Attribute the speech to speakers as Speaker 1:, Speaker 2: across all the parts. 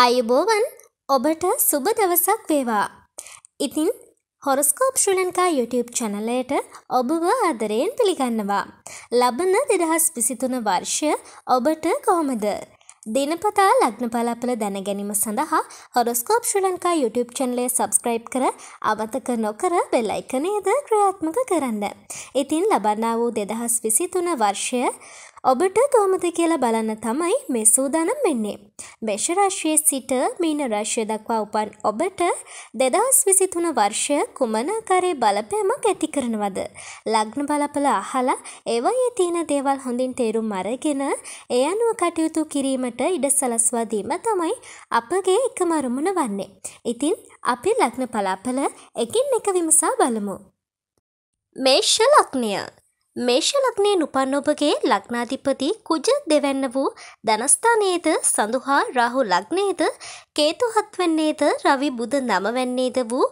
Speaker 1: ආයුබෝවන් ඔබට සුබ දවසක් වේවා. ඉතින් හොරස්කෝප් ශ්‍රී ලංකා YouTube චැනලයට ඔබව ආදරයෙන් පිළිගන්නවා. ලබන දෙදහස් විසිතුන වර්ෂය ඔබට කොහොමද. දිනපතා ලග්න පලාපල දැනගැනීම සඳහා හොරස්කෝප් ශ්‍රී ලංකා YouTube චැනලය සබස්ක්‍රයිබ් කර අවතක නොකර වෙල්ලයිකනේද ක්‍රියාත්මක කරන්න. ඉතින් ලබන්නා වූ දෙදහස් විසිතුන වර්ෂය ඔබට කොහොමද කියලා බලන්න තමයි මේ සූදානම් වෙන්නේ. මේෂ රාශියේ සිට මීන රාශිය දක්වා උපන් ඔබට 2023 වර්ෂය කුමන ආකාරයේ බලපෑමක් ඇති කරනවද? ලග්න බලපල අහලා ඒවායේ තියෙන දේවල් හොඳින් තේරුම් අරගෙන ඒ අනුව කටයුතු කිරීමට ඉඩ සලස්වා දීම තමයි අපගේ එකම අරමුණ වන්නේ. ඉතින් අපි ලග්න පලාපල එකින් එක විමසා බලමු. මේෂ ලග්නය මේෂ ලග්නයෙන් උපන් ඔබගේ ලග්නාධිපති කුජ දෙවැන්න වූ ධනස්ථානයේද සඳහා රාහු ලග්නයේද කේතු හත්වැන්නේද රවි බුද නමවැන්නේද වූ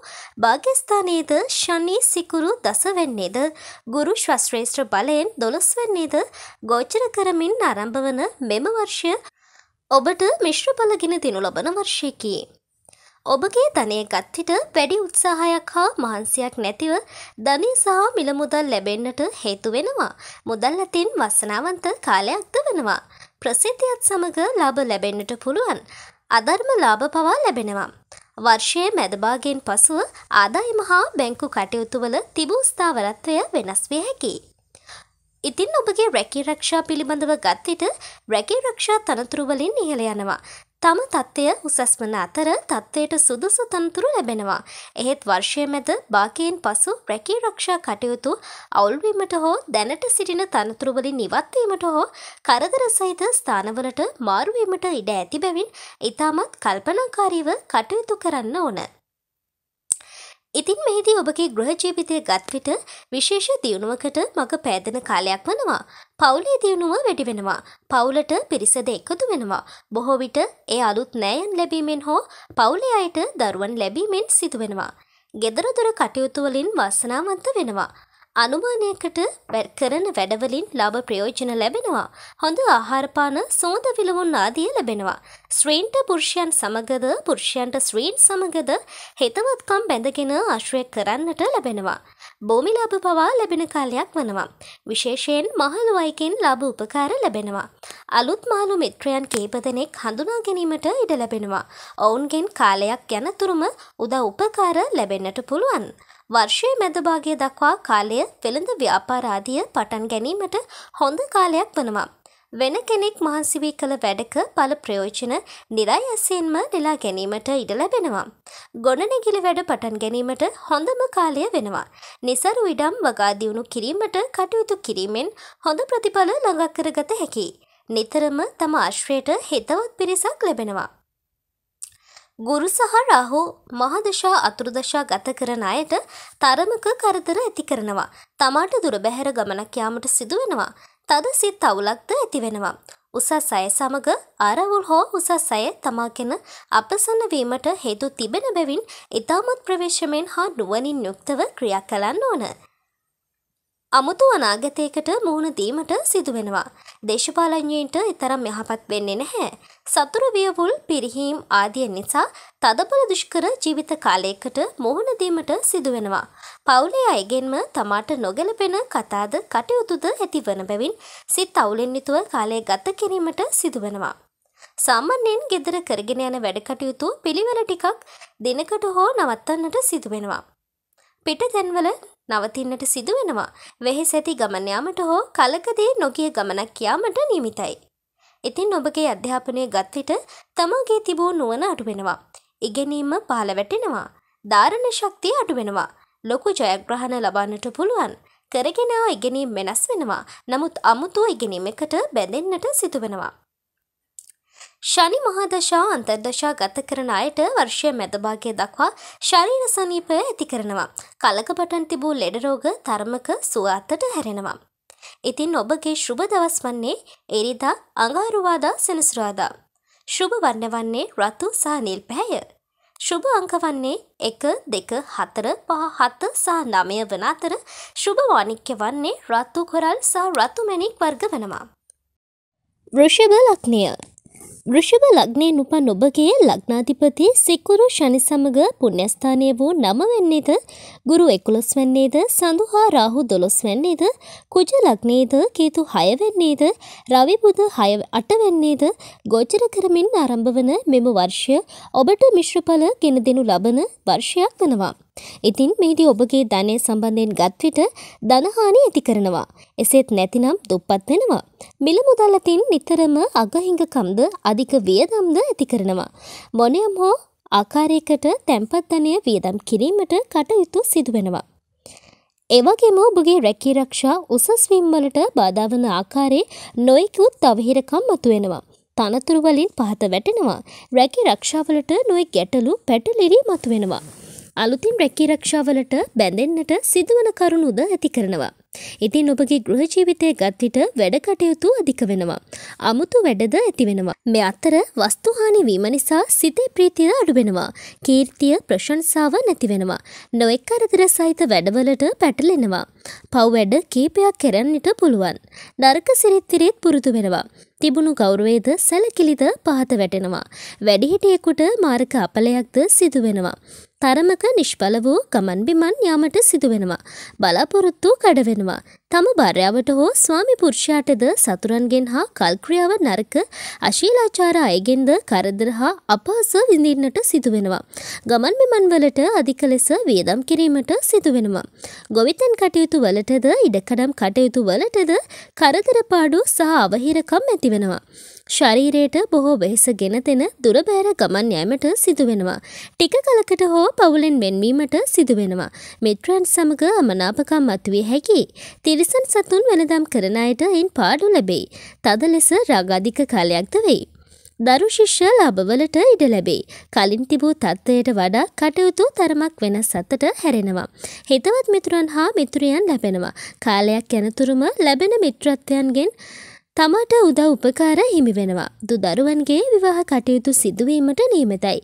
Speaker 1: භාග්‍යස්ථානයේද ශනි සිකුරු දසවැන්නේද ගුරු ශ්‍රශ්‍රේෂ්ඨ බලයෙන් දොළොස්වැන්නේද ගෝචර කරමින් ආරම්භ වන මෙම වර්ෂය ඔබට මිශ්‍ර බලගෙන දිනු ලබන වර්ෂයකි. ඔබගේ ධනය ගත්හිට වැඩි උත්සාහයක් හා මහන්සියක් නැතිව ධනය සහ මිලමුදල් ලැබෙන්න්නට හේතු වෙනවා. මුදල් ඇතින් වස්සනාවන්ත කාලයක්ද වෙනවා. ප්‍රසිද්ධියත් සමඟ ලාබ ලැබෙන්න්නට පුළුවන්. අධර්ම ලාභ පවා ලැබෙනවා. වර්ෂයේ මැදභාගෙන් පසුව ආදායම හා බැංකු කටයුතුවල තිබූ ස්ථාවරත්වය වෙනස් විය හැකි. ඉතින් ඔබගේ රැකී රක්ෂා පිළිබඳව ගත්තිට රැකී රක්ෂා තනතුරුවලින් ඉහළ යනවා. තම තත්ත්වය උසස් වන අතර තත්ත්වයට සුදුසු තනතුරු ලැබෙනවා. එහෙත් වර්ෂය මැද බාකයෙන් පසු රැකී රක්ෂා කටයුතු අවුල්වීමට හෝ දැනට සිටින තනතුරුවලින් නිවත්වීමට හෝ කරදර සහිත ස්ථානවලට මාරුවීමට ඉඩ ඇති බැවින් ඉතාමත් කල්පනාකාරීව කටයුතු කරන්න ඕන. ඉතින් මෙහිදී ඔබගේ ගෘහ ජීවිතය ගත්විට විශේෂ දියුණුවකට මඟ පෑදෙන කාලයක් වනවා. පවුලේ දියුණුව වැඩි වෙනවා. පවුලට පිරිසද එකතු වෙනවා. බොහෝ විට ඒ අලුත් නෑයන් ලැබීමෙන් හෝ පවුලේ අයට දරුවන් ලැබීමෙන් සිදුවෙනවා. ගෙදරදොර කටයුතුවලින් වාසනාවන්ත වෙනවා. අනුමානයකට කරන වැඩවලින් ලාභ ප්‍රයෝජන ලැබෙනවා. හොඳ ආහාරපාන සෝඳ විලවුන් ආදිය ලැබෙනවා. ස්ත්‍රීන්ට පුරුෂයන් සමගද පුරුෂයන්ට ස්ත්‍රීන් සමගද හිතවත්කම් බැඳගෙන ආශ්‍රය කරන්නට ලැබෙනවා. භූමි ලාභ පවා ලැබෙන කාලයක් වනවා. විශේෂයෙන් මහලු අයකෙන් ලාභ උපකාර ලැබෙනවා. අලුත් මහලු මිත්‍රයන් කීප දෙනෙක් හඳුනා ගැනීමට ඉඩ ලැබෙනවා. ඔවුන්ගෙන් කාලයක් යනතුරුම උදා උපකාර ලැබෙන්නට පුළුවන්. වර්ෂයේ මැදභාගය දක්වා කාලය වෙළඳ ව්‍යාපාරාදිය පටන් ගැනීමට හොඳ කාලයක් වනවා. වෙන කෙනෙක් මහන්සිවී කළ වැඩක පල ප්‍රයෝජන නිරායසයෙන්ම නෙලා ගැනීමට ඉඩ ලැබෙනවා. ගොඩනැගිලි වැඩ පටන් ගැනීමට හොඳම කාලය වෙනවා. නිසරු ඉඩම් වගාදියුණු කිරීමට කටයුතු කිරීමෙන් හොඳ ප්‍රතිඵල ළඟක් කරගත හැකි. නිතරම තම ආශ්‍රයට හිතවත් පිරිසක් ලැබෙනවා. ගුරු සහ රාහු මහදශා අතුරුදශා ගත කරන අයට තරමක කරදර ඇති කරනවා. තමාට දුර බැහැර ගමනක් යාමට සිදුවෙනවා. තද සිත් අවුලක්ද ඇතිවෙනවා. උසස් අය සමග අරවුල් හෝ උසස් අය තමාගෙන අපසන්න වීමට හේතු තිබෙන බැවින් ඉතාමත් ප්‍රවේශමෙන් හා නුවනින් යුක්තව ක්‍රියා කලන්න ඕන. අමුතු අනාගතයකට මුහුණ දීමට සිදුවෙනවා. දේශපාලඥයින්ට එතරම් යහපත් වෙන්නේ නැහැ. සතුර වියවුල් පිරිහීම් ආදිය නිසා තදබල දුෂ්කර ජීවිත කාලයකට මුහුණ දීමට සිදුවෙනවා. පවුලේ අයගෙන්ම තමාට නොගැලපෙන කතාද කටයුතුද ඇතිවන බැවින් සිත් අවුලෙන් යුතුව කාලය ගත කිරීමට සිදුවෙනවා. සාමාන්‍යයෙන් ගෙදර කරගෙන යන වැඩ කටයුතු පිළිවෙල ටිකක් දිනකට හෝ නවත්තන්නට සිදුවෙනවා. පිටතැන්වල නවතින්නට සිදුවෙනවා වෙහෙස ඇති ගමන යාමට හෝ කලකදී නොගිය ගමනක් යාමට නියමිතයි. ඉතින් ඔබගේ අධ්‍යාපනය ගත් විට තමාගේ තිබූ නුවණ අඩු වෙනවා. ඉගෙනීම පහළ වැටෙනවා. ධාරණ ශක්තිය අඩු වෙනවා. ලොකු ජයග්‍රහණ ලබන්නට පුළුවන්. කරගෙන ඉගෙනීම් වෙනස් වෙනවා. නමුත් අමුතු ඉගෙනීමකට බැඳෙන්නට සිදු වෙනවා. ශනි මහාදශා අන්තර්දශා ගත කරන අයට වර්ෂය මැදභාගය දක්වා ශරීර සනීපය ඇති කරනවා. කලක පටන් තිබූ ලෙඩරෝග තර්මක සුවත්තට හැරෙනවා. ඉතින් ඔබගේ ශුභ දවස් වන්නේ එරිදා අඟාරුවාදා සෙනසුරාදා. ශුභ වන්න වන්නේ රතු සහ නිල් පැහැය. ශුභ අංක වන්නේ එක දෙක හතර පහ හත සහ නමය වන අතර ශුභ වානික්‍ය වන්නේ රත්තු කොරල් සහ රත්තුමැණික් වර්ග වනවා. වෘෂභ ලක්නිය ෘෂභ ලග්නයෙන් උපන් ඔබගේ ලග්නාධිපති සිකුරු ශනි සමග පුණ්‍යස්ථානය වූ නමවැන්නේද ගුරු එකුළොස් වැන්නේද සඳුහා රාහු දොළොස් වැන්නේද කුජ ලග්නේද කේතු හයවැන්නේද රවිබුද හය අටවැන්නේද ගෝචර කරමින් ආරම්භ වන මෙම වර්ෂය ඔබට මිශ්‍රඵල ගෙන දෙනු ලබන වර්ෂයක් වනවා. ඉතින් මෙහිදී ඔබගේ ධනය සම්බන්ධයෙන් ගත්විට ධනහානි ඇති කරනවා. එසේත් නැතිනම් දුප්පත් වෙනවා. මිල මුදල් අතින් නිතරම අගහිඟකම්ද අධික වියදම්ද ඇති කරනවා. මොනියම් හෝ ආකාරයකට තැන්පත් ධනය වියදම් කිරීමට කටයුතු සිදුවෙනවා. එවගේම ඔබගේ රැකීරක්ෂා උසස්වීම් වලට බාධා වන ආකාරයේ නොයෙකුත් අවහිරකම් මතුවෙනවා. තනතුරු වලින් පහත වැටෙනවා. රැකී රක්ෂාවලට නොයෙක් ගැටලු පැටලිරි මතුවෙනවා. අලුතින් රැකීරක්ෂාවලට බැඳෙන්න්නට සිදුවන කරුණුද ඇති කරනවා. ඉතින් ඔබගේ ගෘහ ජීවිතය ගත්විට වැඩ කටයුතු අධික වෙනවා. අමුතු වැඩද ඇති වෙනවා. මෙ අත්තර වස්තුහානි වීම නිසා සිතේ ප්‍රීතිද අඩුවෙනවා. කීර්තිය ප්‍රශංසාව නැති වෙනවා. නොෙක් අරතර සහිත වැඩවලට පැටලෙනවා. පව් වැඩ කීපයක් කරන්නට පුළුවන්. නරක සිරිත්තිරෙත් පුරුදු වෙනවා. තිබුණු ගෞරවේද සැලකිලිද පහත වැටෙනවා. වැඩිහිටියෙකුට මාර්ග අපලයක්ද සිදුවෙනවා. තරමක නිෂ්ඵල වූ ගමන් බිමන් යාමට සිදුවෙනවා. බලාපොරොත්තු කඩවෙනවා. තම භර්යාවට හෝ ස්වාමි පුරුෂයාටද සතුරන්ගෙන් හා කල්ක්‍රියාව නරක අශීලාචාර අයගෙන්ද කරදර හා අපහස විඳින්නට සිදුවෙනවා. ගමන් මෙමන් වලට අධික ලෙස වියදම් කිරීමට සිදුවෙනවා. ගොවිතැන් කටයුතු වලටද ඉඩකඩම් කටයුතු වලටද කරදර පාඩු සහ අවහිරකම් ඇතිවෙනවා. ශරීරයට බොහෝ වෙහෙස ගෙනතෙන දුරබෑර ගමන් යෑමට සිදුවෙනවා. ටික කලකට හෝ පවුලෙන් වෙන්වීමට සිදුවෙනවා. මිත්‍රයන් සමග අමනාපකම් මතුවේ හැකි. තිරිසන් සතුන් වෙනදම් කරන අයට එයින් පාඩු ලැබෙයි. තද ලෙස රග අධික කාලයක්ද වෙයි. දරු ශිෂ්‍ය ලාභවලට ඉඩ ලැබෙයි. කලින් තිබූ තත්ත්වයට වඩා කටයුතු තරමක් වෙනස් අතට හැරෙනවා. හිතවත් මිතුරන් හා මිතුරියන් ලැබෙනවා. කාලයක් යනතුරුම ලැබෙන මිත්‍රත්වයන්ගෙන් තමාට උදා උපකාර හිමි වෙනවා. දුදරුවන්ගේ විවාහ කටයුතු සිදුවීමට නියමිතයි.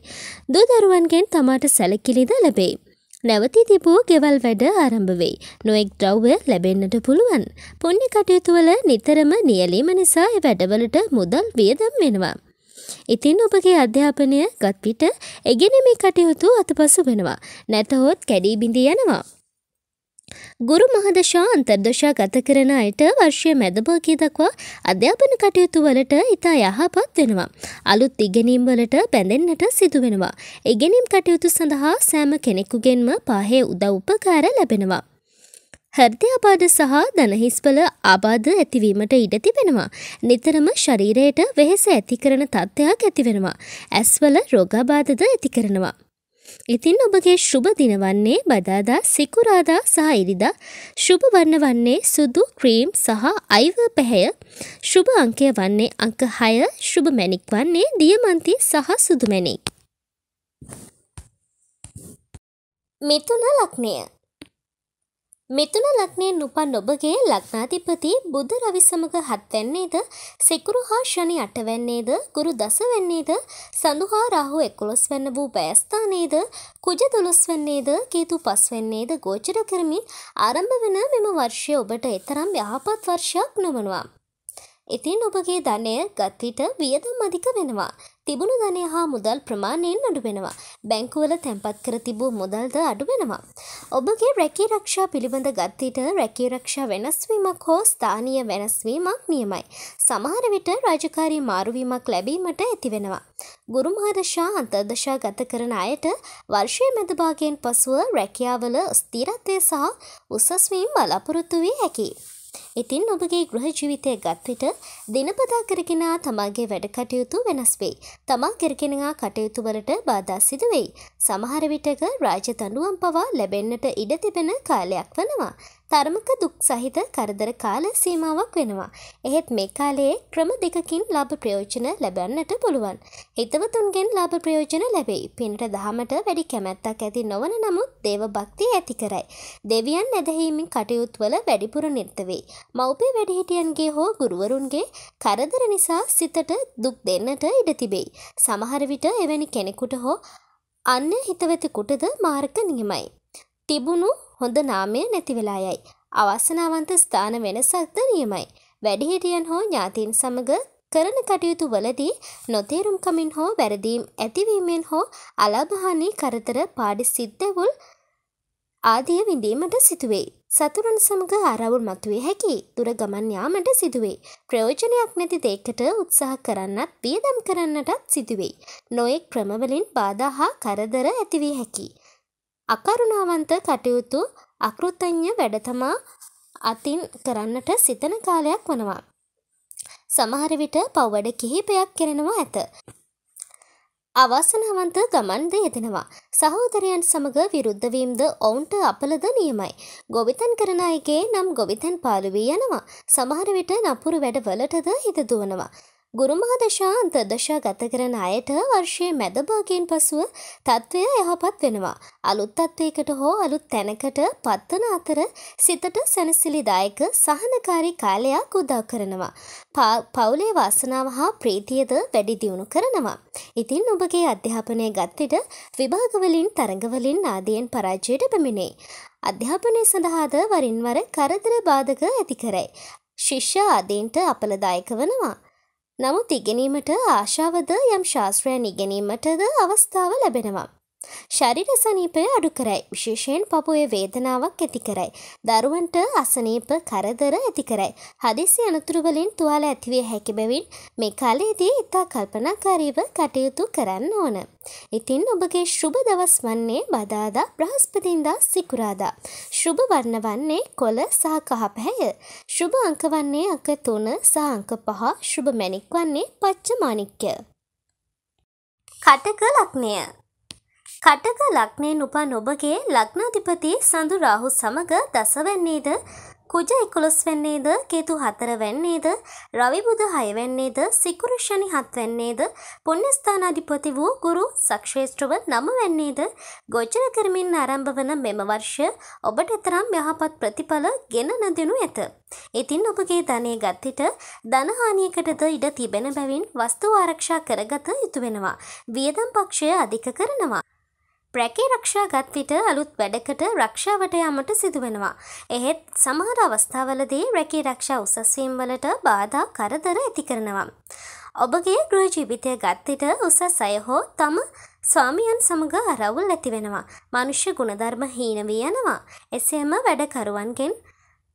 Speaker 1: දුදරුවන්ගෙන් තමාට සැලකිලිද ලැබෙයි. නැවති තිබූ ගෙවල් වැඩ ආරම්භ වෙයි. නොඑක් ද්‍රව්‍ය ලැබෙන්නට පුළුවන්. පුණ්‍ය කටයුතුවල නිතරම නියැලීම නිසා ඒ වැඩවලට මුදල් වියදම් වෙනවා. ඉතින් ඔබගේ අධ්‍යාපනය ගත්විට එගෙන මේ කටයුතු අතපසු වෙනවා. නැතහොත් කැඩී බිඳී යනවා. ගුරු මහදශා අන්තර්දශා ගත කරන අයට වර්ෂය මැදභාගය දක්වා අධ්‍යාපන කටයුතු වලට ඉතා යහපත් වෙනවා. අලුත් ඉගෙනීම් වලට බැඳෙන්නට සිදු වෙනවා. ඉගෙනීම් කටයුතු සඳහා සෑම කෙනෙකුගෙන්ම පාහේ උදව් උපකාර ලැබෙනවා. හෘදය අබාධ සහ දනහිස්වල අබාධ ඇතිවීමට ඉඩ තිබෙනවා. නිතරම ශරීරයට වෙහෙස ඇති කරන තත්ත්වයක් ඇතිවෙනවා. ඇස්වල රෝගාබාධද ඇති කරනවා. ඉතින් ඔබගේ ශුභ දින වන්නේ බදාදා සිකුරාදා සහ ඉරිදා ශුභ වන්න වන්නේ සුදු ක්‍රීම් සහ අයිව පැහැය ශුභ අංකය වන්නේ අංක 6 ශුභ මැණික් වන්නේ දියමන්ති සහ සුදු මැණික් මිතුන ලග්නය මෙතුන ලක්නයෙන් උපන් ඔබගේ ලක්නාතිපති බුද්ධ රවි සමග හත්වැන්නේද සෙකුරු හා ශනි අටවැන්නේද ගුරු දසවැන්නේද සඳුහා රාහු එකොළොස් වන්න වූ බෑස්ථානේද කුජ දොළොස් වන්නේද කේතු පස් වෙන්නේද ගෝචර කරමින් ආරම්භ වන මෙම වර්ෂය ඔබට එතරම් යහපත් වර්ෂයක් නොවනවා. ඉතින් ඔබගේ ධනය ගත්විට වියදම් අධික වෙනවා. තිබුණු ධනය හා මුදල් ප්‍රමාණයෙන් අඩු වෙනවා. බැංකුවල තැන්පත් කර තිබූ මුදල්ද අඩු වෙනවා. ඔබගේ රැකී රක්ෂා පිළිබඳ ගත්තිට රැකී රක්ෂා වෙනස්වීමක් හෝ ස්ථානීය වෙනස්වීමක් නියමයි. සමහර විට රාජකාරී මාරුවීමක් ලැබීමට ඇතිවෙනවා. ගුරුමහදශා අන්තර්දශා ගත කරන අයට වර්ෂය මැදභාගයෙන් පසුව රැකියාවල ස්ථීරත්වය සහ උසස්වීම් බලාපොරොත්තු වී හැකි. ඉතින් ඔබගේ ගෘහ ජීවිතය ගත්විට දිනපතා කරගෙනා තමාගේ වැඩ කටයුතු වෙනස් වෙයි. තමා කරගෙනා කටයුතුවලට බාධා සිදුවෙයි. සමහර විටක රාජ දඬුවම් පවා ලැබෙන්නට ඉඩ තිබෙන කාලයක් වනවා. තරමක දුක් සහිත කරදර කාල සීමාවක් වෙනවා. එහෙත් මේ කාලයේ ක්‍රම දෙකකින් ලාභ ප්‍රයෝජන ලැබන්නට පුළුවන්. හිතවතුන්ගෙන් ලාභ ප්‍රයෝජන ලැබෙයි. පින්ට දහමට වැඩි කැමැත්තක් ඇති නොවන නමුත් දේව භක්තිය ඇති කරයි. දෙවියන් නැදහීමෙන් කටයුත්වල වැඩිපුර නිර්ත වෙයි. මව්පිය වැඩිහිටියන්ගේ හෝ ගුරුවරුන්ගේ කරදර නිසා සිතට දුක් දෙන්නට ඉඩ තිබෙයි. සමහර විට එවැනි කෙනෙකුට හෝ අන්න හිතවතෙකුටද මාර්ග නියමයි. තිබුණු හොඳ නාමය නැති වෙලා යයි. අවසනාවන්ත ස්ථාන වෙනසක්ද නියමයි. වැඩිහිටියන් හෝ ඥාතීන් සමග කරන කටයුතු වලදී නොතේරුම්කමින් හෝ වැරදීම් ඇතිවීමෙන් හෝ අලාභහානි කරතර පාඩි සිද්දවුල් ආදිය විඳීමට සිතුවෙයි. සතුරන් සමඟ ආරවුල් මතුවේ හැකි දුර ගමන් යාමට සිදුවේ. ප්‍රයෝජනයක් නැති දෙයකට උත්සාහ කරන්නත් වියදම් කරන්නටත් සිදුවෙයි. නොයෙක් ක්‍රමවලින් බාධා හා කරදර ඇතිවී හැකි. අකරුණාවන්ත කටයුතු අකෘතඥ වැඩතමා අතින් කරන්නට සිතන කාලයක් වනවා. සමහර විට පව්වැඩ කිහිපයක් කෙරෙනවා ඇත. අවාසනාවන්ත ගමන්ද යෙදෙනවා. සහෝදරයන් සමග විරුද්ධවීම්ද ඔවුන්ට අපලද නියමයි. ගොවිතැන් කරන අයගේ නම් ගොවිතැන් පාලු වී යනවා. සමහර විට නපුරු වැඩවලටද හිත දුවනවා. ගුරුමහ දශා අන්ත දශා ගත කරන අයට වර්ෂය මැදභාගයෙන් පසුව තත්ත්වය යහපත් වෙනවා. අලුත් තත්ත්වයකට හෝ අලුත් තැනකට පත්වන අතර සිතට සැනසිලිදායක සහනකාරී කාලයක් උදා කරනවා. පවුලේ වාසනාව හා ප්‍රීතියද වැඩි දියුණු කරනවා. ඉතින් ඔබගේ අධ්‍යාපනය ගත්තෙට විභාගවලින් තරඟවලින් ආදියෙන් පරාජයට පැමිණේ. අධ්‍යාපනය සඳහාද වරින්වර කරදර බාධක ඇති කරයි. ශිෂ්‍ය ආදීන්ට අපලදායක වනවා. නමුත් ඉගෙනීමට ආශාවද යම් ශාස්ත්‍රයන් ඉගෙනීමටද අවස්ථාව ලැබෙනවා. ශරීර සනීපය අඩු කරයි. විශේෂයෙන් පපුවේ වේදනාවක් ඇති කරයි. දරුවන්ට අසනීප කරදර ඇති කරයි. හදිසි අනතුරු වලින් තුවාල ඇතිවිය හැකි බැවින් මේ කාලයේදී ඉතා කල්පනාකාරීව කටයුතු කරන්න ඕන. ඉතින් ඔබගේ ශුභ දවස් වන්නේ බදාදා බ්‍රහස්පතින්දා සිකුරාදා. ශුභ වර්ණ වන්නේ කොළ සහ කහ පැහැය. ශුභ අංක වන්නේ අංක 3 සහ අංක 5. ශුභ මැණික් වන්නේ පච්ච මාණික්ය. කටක ලග්නය කටක ලක්නයෙන් උපන් ඔබගේ ලක්නාධිපති සඳු රාහු සමග දස වෙන්නේද කුජ එකොළොස් වෙන්නේද කේතු හතර වෙන්නේද රවි බුධ හය වෙන්නේද සිකුරු ශනි හත් වෙන්නේද පුණ්‍යස්ථානාධිපති වූ ගුරු සක්ෂේත්‍රව නම වෙන්නේද ගෝචර කරමින් ආරම්භ වන මෙම වර්ෂ ඔබට තරම් යහපත් ප්‍රතිඵල ගෙන නදෙනු ඇත. ඉතින් ඔබගේ ධනය ගත්තිට ධනහානියකටද ඉඩ තිබෙන බැවින් වස්තු ආරක්ෂා කරගත යුතු වෙනවා. වියදම් පක්ෂය අධික කරනවා. බ්‍රැකේ රක්ෂා ගත්විට අලුත් වැඩකට රක්ෂාවට යාමට සිදුවෙනවා. එහෙත් සමහර අවස්ථාවලදී රැකේ රක්ෂා උසස්වීම් වලට බාධා කරදර ඇති කරනවා. ඔබගේ ගෘහ ජීවිතය ගත්තිට උසස් අය හෝ තම ස්වාමියන් සමඟ අරවුල් ඇතිවෙනවා. මනුෂ්‍ය ගුණධර්ම හීනවී යනවා. එසේම වැඩකරුවන්ගෙන්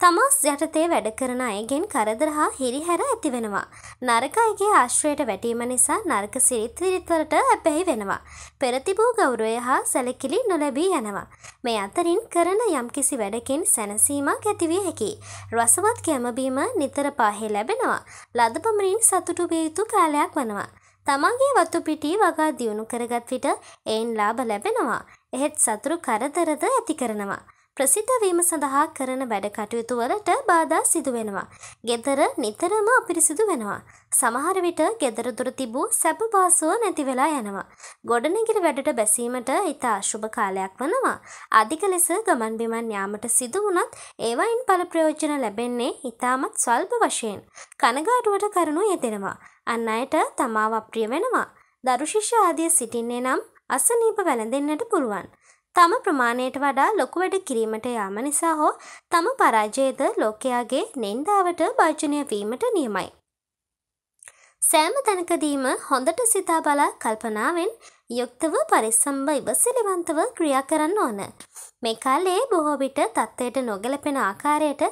Speaker 1: තමාස් යටතේ වැඩ කරන අයගෙන් කරදර හා හිරිහැර ඇතිවෙනවා. නරක අයගේ ආශ්‍රයට වැටීම නිසා නරක සිරිත් විරිත්වලට ඇබැහි වෙනවා. පෙරතිබූ ගෞරවය හා සැලකිලි නොලැබී යනවා. මේ අතරින් කරන යම්කිසි වැඩකින් සැනසීමක් ඇතිවිය හැකි. රසවත් කැමබීම නිතර පාහේ ලැබෙනවා. ලද පමණින් සතුටු විය යුතු කාලයක් වනවා. තමන්ගේ වතු පිටි වගා දියුණු කරගත් විට එයින් ලාභ ලැබෙනවා. එහෙත් සතුරු කරදරද ඇති කරනවා. ප්‍රසිද්ධ වීම සඳහා කරන වැඩ කටයුතු වලට බාධා සිදු වෙනවා. ගෙදර නිතරම අපිරිසිදු වෙනවා. සමහර විට ගෙදර දුර තිබූ සැප පාසුව නැති වෙලා යනවා. ගොඩනැගිලි වැඩට බැසීමට ඉතා අශුභ කාලයක් වනවා. අධික ලෙස ගමන් බිමන් යාමට සිදු වුණත් ඒවයින් පල ප්‍රයෝජන ලැබෙන්නේ ඉතාමත් ස්වල්ප වශයෙන්. කනගාටුවට කරුණු යෙදෙනවා. අන්න අයට තමාව අප්‍රිය වෙනවා. දරුශිෂ්‍ය ආදිය සිටින්නේ නම් අසනීප වැළඳෙන්නට පුළුවන්. තම ප්‍රමාණයට වඩා ලොකු වැඩ කිරීමට යාම නිසා හෝ තම පරාජයද ලෝකයාගේ නෙන්දාවට භාජනය වීමට නියමයි. සෑම තැනකදීම හොඳට සිතා බලා කල්පනාවෙන් යුක්තව පරිස්සම්බ ඉවසිලිවන්තව ක්‍රියා කරන්න ඕන. මේ කාලේ බොහෝ විට තත්ත්වයට නොගැලපෙන ආකාරයට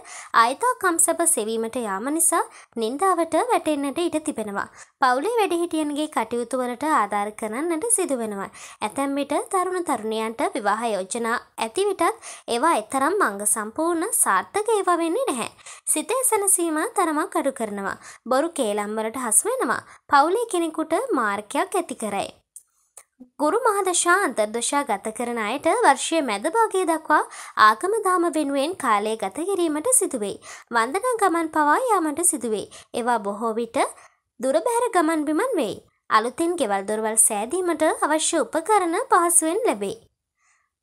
Speaker 1: ආයතාකම් සැප සෙවීමට යාම නිසා නින්දාවට වැටෙන්නට ඉඩ තිබෙනවා. පවුලේ වැඩිහිටියන්ගේ කටයුතු වලට ආධාර කරන්නට සිදු වෙනවා. ඇතැම් විට තරුණ තරුණියන්ට විවාහ යෝජනා ඇති විටත් ඒවා එතරම් අංග සම්පූර්ණ සාර්ථක ඒවා වෙන්නේ නැහැ. සිතේ සැනසීම තරමක් අඩු කරනවා. බොරු කේලම් වලට හසු වෙනවා. පවුලේ කෙනෙකුට මාර්ගයක් ඇති කරයි. ගුරු මහදශා අන්තර්දශා ගත කරන අයට වර්ෂය මැදභාගය දක්වා ආගම දාම වෙනුවෙන් කාලය ගත කිරීමට සිදුවෙයි. වන්දනා ගමන් පවා යාමට සිදුවේ. ඒවා බොහෝ විට දුරබැහැර ගමන් බිමන් වෙයි. අලුතින් ගෙවල් දොරවල් සෑදීමට අවශ්‍ය උපකරණ පහසුවෙන් ලැබේ.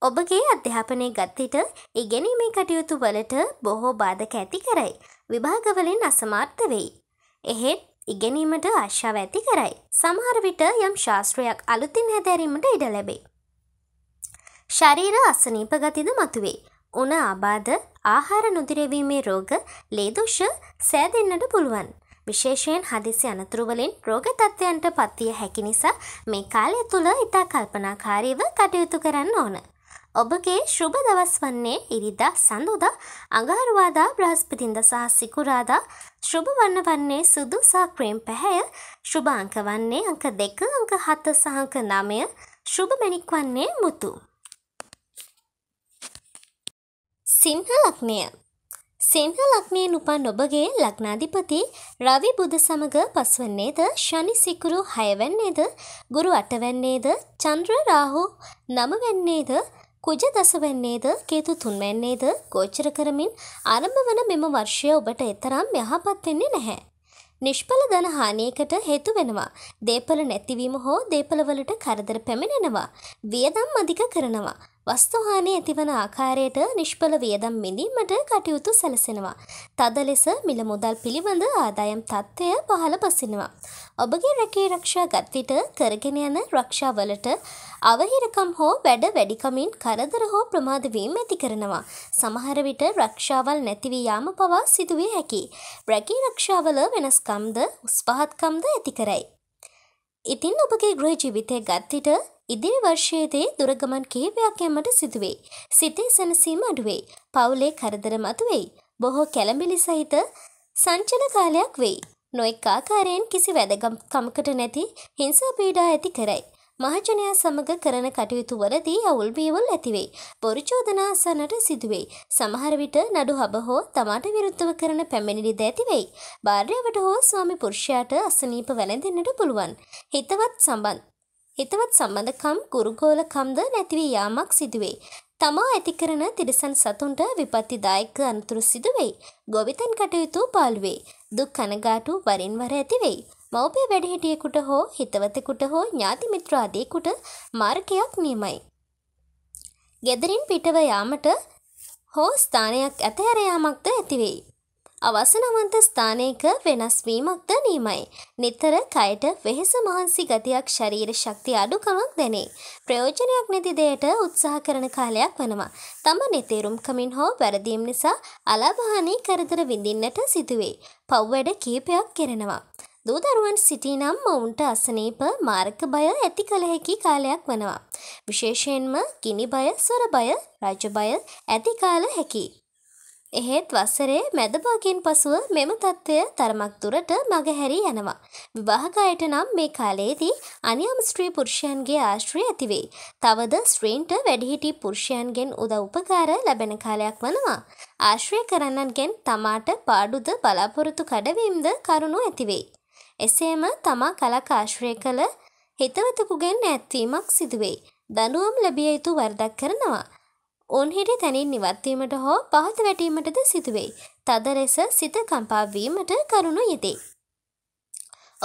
Speaker 1: ඔබගේ අධ්‍යාපනය ගත්තිට ඉගෙනීමේ කටයුතු වලට බොහෝ බාධක ඇති කරයි. විභාගවලින් අසමාර්ථ වෙයි. එහෙත් ඉගෙනීමට ආශාව ඇති කරයි. සමහර විට යම් ශාස්ත්‍රයක් අලුතින් හැදෑරීමට ඉඩ ලැබේ. ශරීර අසනීප ගතිද මතුවේ. උණ ආබාධ, ආහාර නොදිරවීමේ රෝග, ලේදෝෂ සෑදෙන්නට පුළුවන්. විශේෂයෙන් හදිසි අනතුරු වලින් රෝග තත්ත්වයන්ට පත්විය හැකි නිසා මේ කාලය තුල ඉතා කල්පනාකාරීව කටයුතු කරන්න ඕන. ඔබගේ ශුභ දවස් වන්නේ ඉරිදා සඳුදා අඟහරුවාදා බ්‍රහස්පතින්ද සහ සිකුරාදා ශුභ වන්න වන්නේ සුදු සහ ක්‍රීම් පැහැය ශුභ අංක වන්නේ අංක දෙක අංක හත සහ අංක නමය ශුභ මැණික් වන්නේ මුතු සිංහ ලග්නය සිංහ ලග්නයෙන් උපන් ඔබගේ ලග්නාධිපති රවි බුද සමග පස්වන්නේද ශනි සිකුරු හයවැන්නේද ගුරු අටවැන්නේද චන්ද්‍ර රාහු නමවැන්නේද කුජ දසවන්නේද කේතු තුන්වැන්නේද ගෝචර කරමින් ආරම්භ වන මෙම වර්ෂය ඔබට එතරම් යහපත් වෙන්නේ නැහැ. නිෂ්ඵල ධන හානියකට හේතු වෙනවා. දේපල නැතිවීම හෝ දේපලවලට කරදර පැමිණෙනවා. වියදම් අධික කරනවා. වස්තුහානි ඇතිවන ආකාරයට නිෂ්පල වියදම් මිඳීමට කටයුතු සැලසෙනවා. තද ලෙස මිල මුදල් පිළිබඳ ආදායම් තත්ත්වය පහළ බසිනවා. ඔබගේ රැකේ රක්ෂා ගත්විට කරගෙන යන රක්ෂාවලට අවහිරකම් හෝ වැඩ වැඩිකමින් කරදර හෝ ප්‍රමාදවීම ඇති කරනවා. සමහර විට රක්ෂාවල් නැතිවී යාම පවා සිදුවිය හැකි. රැකේ රක්ෂාවල වෙනස්කම්ද උස්පහත්කම්ද ඇති කරයි. ඉතින් ඔබගේ ගෘහ ජීවිතය ගත්විට ඉදිරි වර්ෂයේදී දුරගමන් කිහිපයක් යන්නට සිදුවේ. සිතේ සැනසීම අඩුවේ. පවුලේ කරදර මතුවෙයි. බොහෝ කැළඹිලි සහිත සංචල කාලයක් වෙයි. නොඑක ආකාරයෙන් කිසි වැදගත්කමකට නැති හිංසා පීඩා ඇති කරයි. මහජනයා සමග කරන කටයුතු වලදී අවුල් බියවල් ඇතිවේ. පොරිචෝදනා අසන්නට සිදුවේ. සමහර විට නඩු හබ හෝ තමාට විරුද්ධව කරන පැමිණිලිද ඇතිවෙයි. භාර්යාවට හෝ ස්වාමි පුරුෂයාට අසනීප වැළඳෙන්නට පුළුවන්. හිතවත් සම්බන්ධ හිතවත් සම්බන්ධකම් කුරුකෝලකම්ද නැතිවී යාමක් සිදුවේ. තමා ඇති කරන තිරිසන් සතුන්ට විපත්තිදායක අනතුරු සිදුවෙයි. ගොවිතැන් කටයුතු පාළුවේ. දුක් කනගාටු වරින් වර ඇතිවෙයි. මව්පිය වැඩිහිටියෙකුට හෝ හිතවතෙකුට හෝ ඥාති මිත්‍රාදීකුට මාර්ගයක් නියමයි. ගෙදරින් පිටව යාමට හෝ ස්ථානයක් ඇතහැර යාමක්ද ඇතිවෙයි. අවසනවන්ත ස්ථානයක වෙනස්වීමක්ද නීමයි. නිතර කයට වෙහෙස මහන්සි ගතියක් ශරීර ශක්ති අඩුකමක් දැනේ. ප්‍රයෝජනයක් නැති දෙයට උත්සාහ කරන කාලයක් වනවා. තම නිතේරුම්කමින් හෝ වැරදීම් නිසා අලාභහානි කරදර විඳින්නට සිදුවේ. පව්වැඩ කීපයක් කෙරෙනවා. දූදරුවන් සිටිනම් ඔවුන්ට අසනීප මාර්ක බය ඇති කළ හැකි කාලයක් වනවා. විශේෂයෙන්ම ගිනි බය, සොර බය, රජ බය ඇති කාල හැකි. එහෙත් වසරේ මැද භාගයෙන් පසුව මෙම தত্ত্বය තරමක් දුරට මගහැරී යනවා. විවාහකයට නම් මේ කාලයේදී අනියම් ස්ත්‍රී පුරුෂයන්ගේ ආශ්‍රය ඇතිවේ. තවද ස්ත්‍රීන්ට වැඩිහිටි පුරුෂයන්ගෙන් උදව් උපකාර ලැබෙන කාලයක් වනවා. ආශ්‍රය කරන්නන්ගෙන් තමාට පාඩුද බලාපොරොත්තු කඩවීමද කරුණු ඇතිවේ. එසේම තමා කලක ආශ්‍රය කළ හිතවතකුගෙන් නැත්වීමක් සිදුවේ. දනුවම් ලැබිය යුතු වරදක් කරනවා. උන්හිට තැනින් නිවත්වීමට හෝ පහත වැටීමටද සිදුවෙයි. තද ලෙස සිත කම්පාවීමට කරුණු යෙදේ.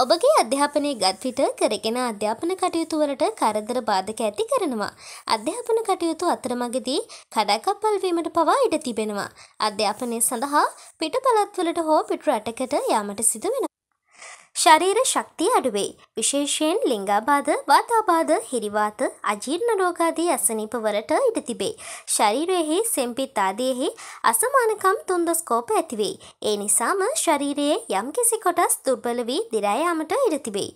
Speaker 1: ඔබගේ අධ්‍යාපනය ගත්විට කරගෙන අධ්‍යාපන කටයුතුවලට කරදර බාධක ඇති කරනවා. අධ්‍යාපන කටයුතු අතරමගදී කඩාකප්පල්වීමට පවා ඉඩ තිබෙනවා. අධ්‍යාපනය සඳහා පිටපලත්වලට හෝ පිටරටකට යාමට සිදුවෙනවා. ශරීර ශක්තිය අඩුවේ. විශේෂයෙන් ලිංගාබාධ, වාතාබාධ, හිරිවාත, අජීර්ණ රෝගාදී අසනීපවලට ඉඩ තිබේ. ශරීරයෙහි සෙම්පිත් ආදීෙහි අසමානකම් තුන්දස්කෝප ඇතිවේ. ඒ නිසාම ශරීරයේ යම්කිසි කොටස් දුර්බල වී දිරා යාමට ඉඩ තිබේ.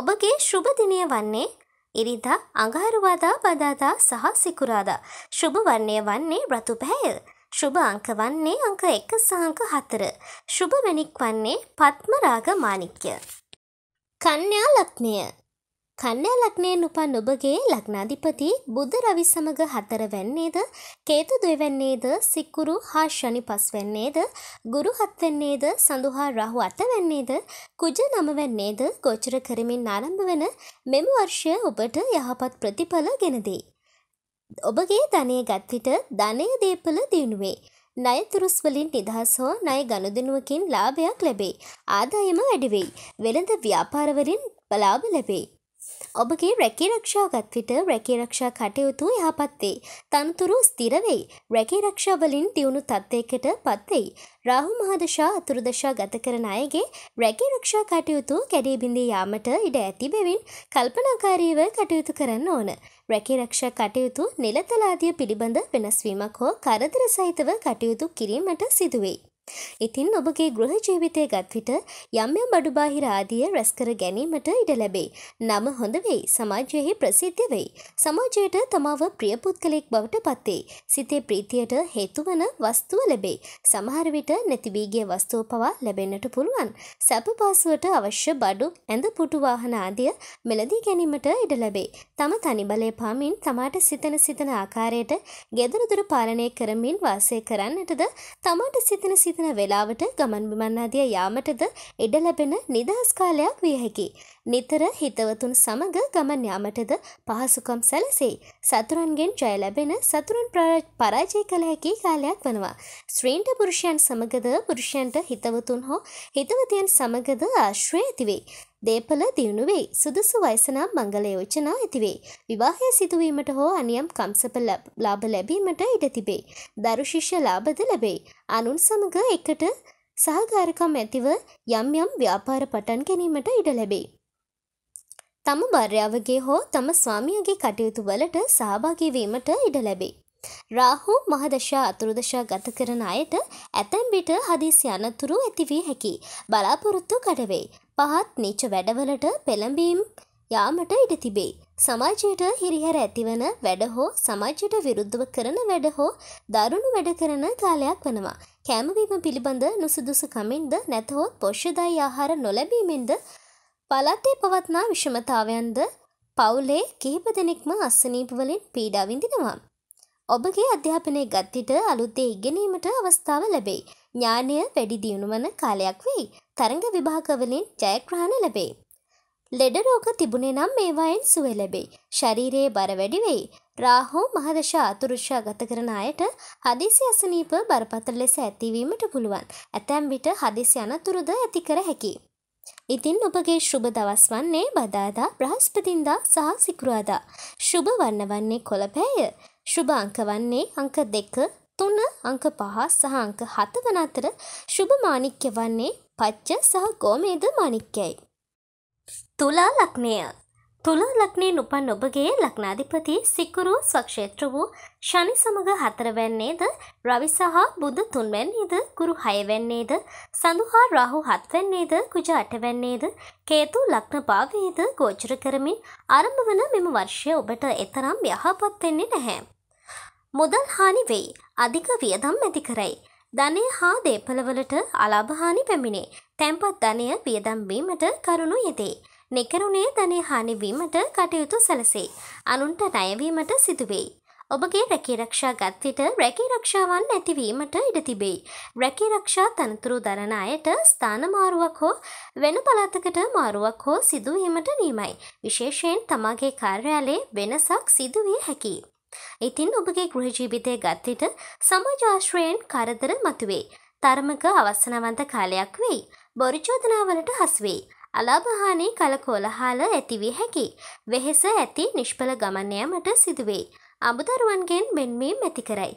Speaker 1: ඔබගේ ශුභ දිනය වන්නේ ඉරිදා අඟහරුවාදා බදාදා සහ සිකුරාදා. ශුභ වර්ණය වන්නේ රතු පැහැය. ශුභ අංක වන්නේ අංක 1 සහ අංක 4. ශුභ වැණික් වන්නේ පත්මරාග මාණික්ය. කන්‍යා ලග්නය. කන්‍යා ලග්නයෙන් උපන් ඔබගේ ලග්නාධිපති බුධ රවි සමග 4 වෙන්නේද, කේතු 2 වෙන්නේද, සිකුරු හා ශනි 5 වෙන්නේද, ගුරු 7 වෙන්නේද, සඳු හා රාහු 8 වෙන්නේද, කුජ 9 වෙන්නේද ගෝචර කරමින් ආරම්භ වන මෙම වර්ෂය ඔබට යහපත් ප්‍රතිඵල ගෙන දෙයි. ඔබගේ ධනය ගත්විට ධනය දේපල දියුණුවේ. ණය තුරුස්වලින් නිදහස් හෝ ණය ගනුදෙනුවකින් ලාභයක් ලැබේ. ආදායම වැඩිවෙයි. වෙළඳ ව්‍යාපාරවලින් ලාභ ලැබේ. ඔබගේ රැකී රක්ෂා ගත්විට රැකී රක්ෂා කටයුතු යහපත් වේ. තනතුරු ස්ථිර වෙයි. රැකී රක්ෂා වලින් දියුණු තත්ත්වයකට පත් වෙයි. රාහු මහදශා අතුරුදශා ගත කරන අයගේ රැකී රක්ෂා කටයුතු කැඩී බිඳී යාමට ඉඩ ඇති බැවින් කල්පනාකාරීව කටයුතු කරන්න ඕන. රැකේරක්ෂා කටයුතු නිලතලාදිය පිළිබඳ වෙනස්වීමක් හෝ කරදර සහිතව කටයුතු කිරීමට සිදුවෙයි. ඉතින් ඔබගේ ගෘහ ජීවිතය ගත්විට යම් යම් අඩුබාහිර ආදිය රැස්කර ගැනීමට ඉඩ ලැබේ. නම හොඳ වෙයි. සමාජයෙහි ප්‍රසිද්ධ වෙයි. සමාජයට තමාව ප්‍රිය පුද්ගලෙක් බවට පත් වේ. සිතේ ප්‍රීතියට හේතු වන වස්තුව ලැබේ. සමහර විට නැති වී ගිය වස්තුව පවා ලැබෙන්නට පුළුවන්. සැප පාසුවට අවශ්‍ය බඩු, ඇඳ පුටු වාහන ආදිය මිලදී ගැනීමට ඉඩ ලැබේ. තම තනිබලය පාමින් තමාට සිතන සිතන ආකාරයට gedara dura පාලනය කරමින් වාසය කරන්නටද තමාට සිතන සිතන හිතන වෙලාවට ගමන් බිමන් ආදිය යාමටද ඉඩ ලැබෙන නිදහස් කාලයක් විය හැකි. නිතර හිතවතුන් සමග ගමන් යාමටද පහසුකම් සැලසෙයි. සතුරන්ගෙන් ජය ලැබෙන සතුරන් පරාජය කළ හැකි කාලයක් වනවා. ස්ත්‍රීන්ට පුරුෂයන් සමගද පුරුෂයන්ට හිතවතුන් හෝ හිතවතියන් සමගද ආශ්‍රය ඇතිවෙයි. දේපල දියුණු වෙයි. සුදුසු වයස නම් මංගල යෝජනා ඇතිවේ. විවාහය සිදුවීමට හෝ අනියම් කම්සප ලාභ ලැබීමට ඉඩ තිබේ. දරු ශිෂ්‍ය ලාභද ලැබේ. අනුන් සමග එකට සහකාරකම් ඇතිව යම් යම් ව්‍යාපාර පටන් ගැනීමට ඉඩ ලැබේ. තම භර්යාවගේ හෝ තම ස්වාමියගේ කටයුතු වලට සහභාගී වීමට ඉඩ ලැබේ. රාහු මහදශා අතුරුදශා ගත කරන අයට ඇතැම් විට හදිසි අනතුරු ඇති වී හැකි. බලාපොරොත්තු කඩ වෙයි. පහත් නිච්ච වැඩවලට පෙළඹීම් යාමට ඉඩ තිබේ. සමාජයට හිරිහැර ඇතිවන වැඩ හෝ සමාජයට විරුද්ධව කරන වැඩ හෝ දරුණු වැඩ කරන කාලයක් වනවා. කෑමවීම පිළිබඳ නුසුදුසු කමින්ද නැතහොත් පොෂ්‍යදායි ආහාර නොලැබීමෙන්ද පළත්තේ පවත්නා විෂමතාවයන්ද පවුලේ කිහිප දෙනෙක්ම අස්සනීපවලින් පීඩා විඳිනවා. ඔබගේ අධ්‍යාපනය ගත්තිට අලුත්තේ ඉගෙනීමට අවස්ථාව ලැබෙයි. ඥානය වැඩි දියුණුවන කාලයක් වෙයි. තරග විභාගවලින් ජයග්‍රහණ ලැබේ. ලෙඩ රෝග තිබුණේ නම් මේවායෙන් සුව ලැබෙයි. ශරීරයේ බර වැඩි වෙයි. රාහු මහදශා අතුරුෂා ගත කරන අයට හදිසි අසනීප බරපතල ලෙස ඇතිවීමට පුළුවන්. ඇතැම් විට හදිසි අනතුරුද ඇති කර හැකි. ඉතින් ඔබගේ ශුභ දවස් වන්නේ බදාදා බ්‍රහස්පතින්දා සහ සිකුරාදා. ශුභ වන්න වන්නේ කොළපෑය. ශුභ අංක වන්නේ අංක දෙක තුන අංක පහ සහ අංක හත වන අතර ශුභ මාණික්‍ය වන්නේ පච්ච සහ ගෝමේද මණික්කයි. තුලා ලක්නය තුලා ලක්නයෙන් උපන් ඔබගේ ලක්නාධිපති සිකුරු ස්වක්ෂේත්‍ර වූ ශනි සමඟ හතරවැන්නේද රවි සහ බුද්ධ තුන්වැන්නේද ගුරු හයවැන්නේද සඳහා රාහු හත්වැන්නේද කුජ අටවැන්නේද කේතු ලක්න භාවයේද ගෝචර කරමින් අරම්භ වන මෙම වර්ෂය ඔබට එතරම් යහපත් වෙන්නේ නැහැ. මුදල් හානි වෙයි අධික වියදම් ඇති කරයි. ධනය හා දේපළවලට අලාභහානි පැමිණේ. තැන්පත් ධනය වියදම්වීමට කරුණු යෙදේ. නිකරුණේ ධනය හානිවීමට කටයුතු සැලසේ. අනුන්ට ණයවීමට සිදුවෙයි. ඔබගේ රැකීරක්ෂා ගත්විට රැකීරක්ෂාවන් ඇතිවීමට ඉඩ තිබෙයි. රැකීරක්ෂා තනතුරු දරණ අයට ස්ථාන මාරුවක් හෝ වෙන පළාතකට මාරුවක් හෝ සිදුවීමට නීමයි. විශේෂයෙන් තමාගේ කාර්යාලයේ වෙනසක් සිදුවිය හැකියි. ඉතින් ඔබගේ ගෘහ ජීවිතය ගත්තිට සමාජ ආශ්‍රයෙන් කරදර මතුවේ. තර්මක අවසනවන්ත කාලයක් වෙයි. බොරිචෝදනාවලට හස්වෙයි. අලාභහානි කලකෝලහාල ඇතිවී හැකි. වෙහෙස ඇති නිෂ්පල ගමන්නයමට සිදුවේ. අමුදරුවන්ගෙන් බෙන්වීම් ඇති කරයි.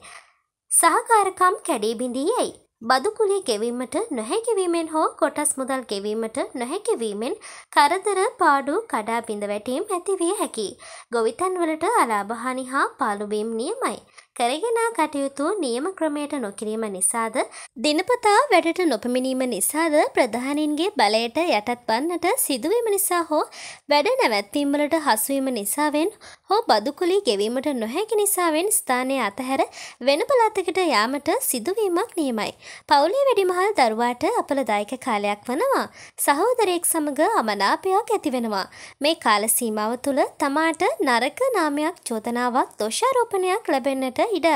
Speaker 1: සහකාරකම් කැඩී බිඳී යයි. බදුකුලේ ගෙවීමට නොහැකිවීමෙන් හෝ කොටස් මුදල් ගෙවීමට නොහැකිවීමෙන් කරදර පාඩු කඩා බිඳ වැටීම් ඇතිවිය හැකි. ගොවිතැන්වලට අලාභහනි හා පාලුබීම් නියමයි. කරගෙනා කටයුතු නියම ක්‍රමයට නොකිරීම නිසාද දිනපතා වැඩට නොපමිණීම නිසාද ප්‍රධානින්ගේ බලයට යටත් වන්නට සිදුවීම නිසා හෝ වැඩ නැවැත්වීමලට හසුවීම නිසාවෙන් හෝ බදුකුලි ගෙවීමට නොහැකි නිසාවෙන් ස්ථානය අතහැර වෙන පළාතකට යාමට සිදුවීමක් නියමයි. පවුලේ වැඩිමහල් දරුවාට අපලදායක කාලයක් වනවා. සහෝදරයෙක් සමග අමනාපයක් ඇතිවෙනවා. මේ කාල සීමාව තුළ තමාට නරක නාමයක් චෝදනාවක් දෝෂාරෝපණයක් ලැබෙන්නට ඉඩ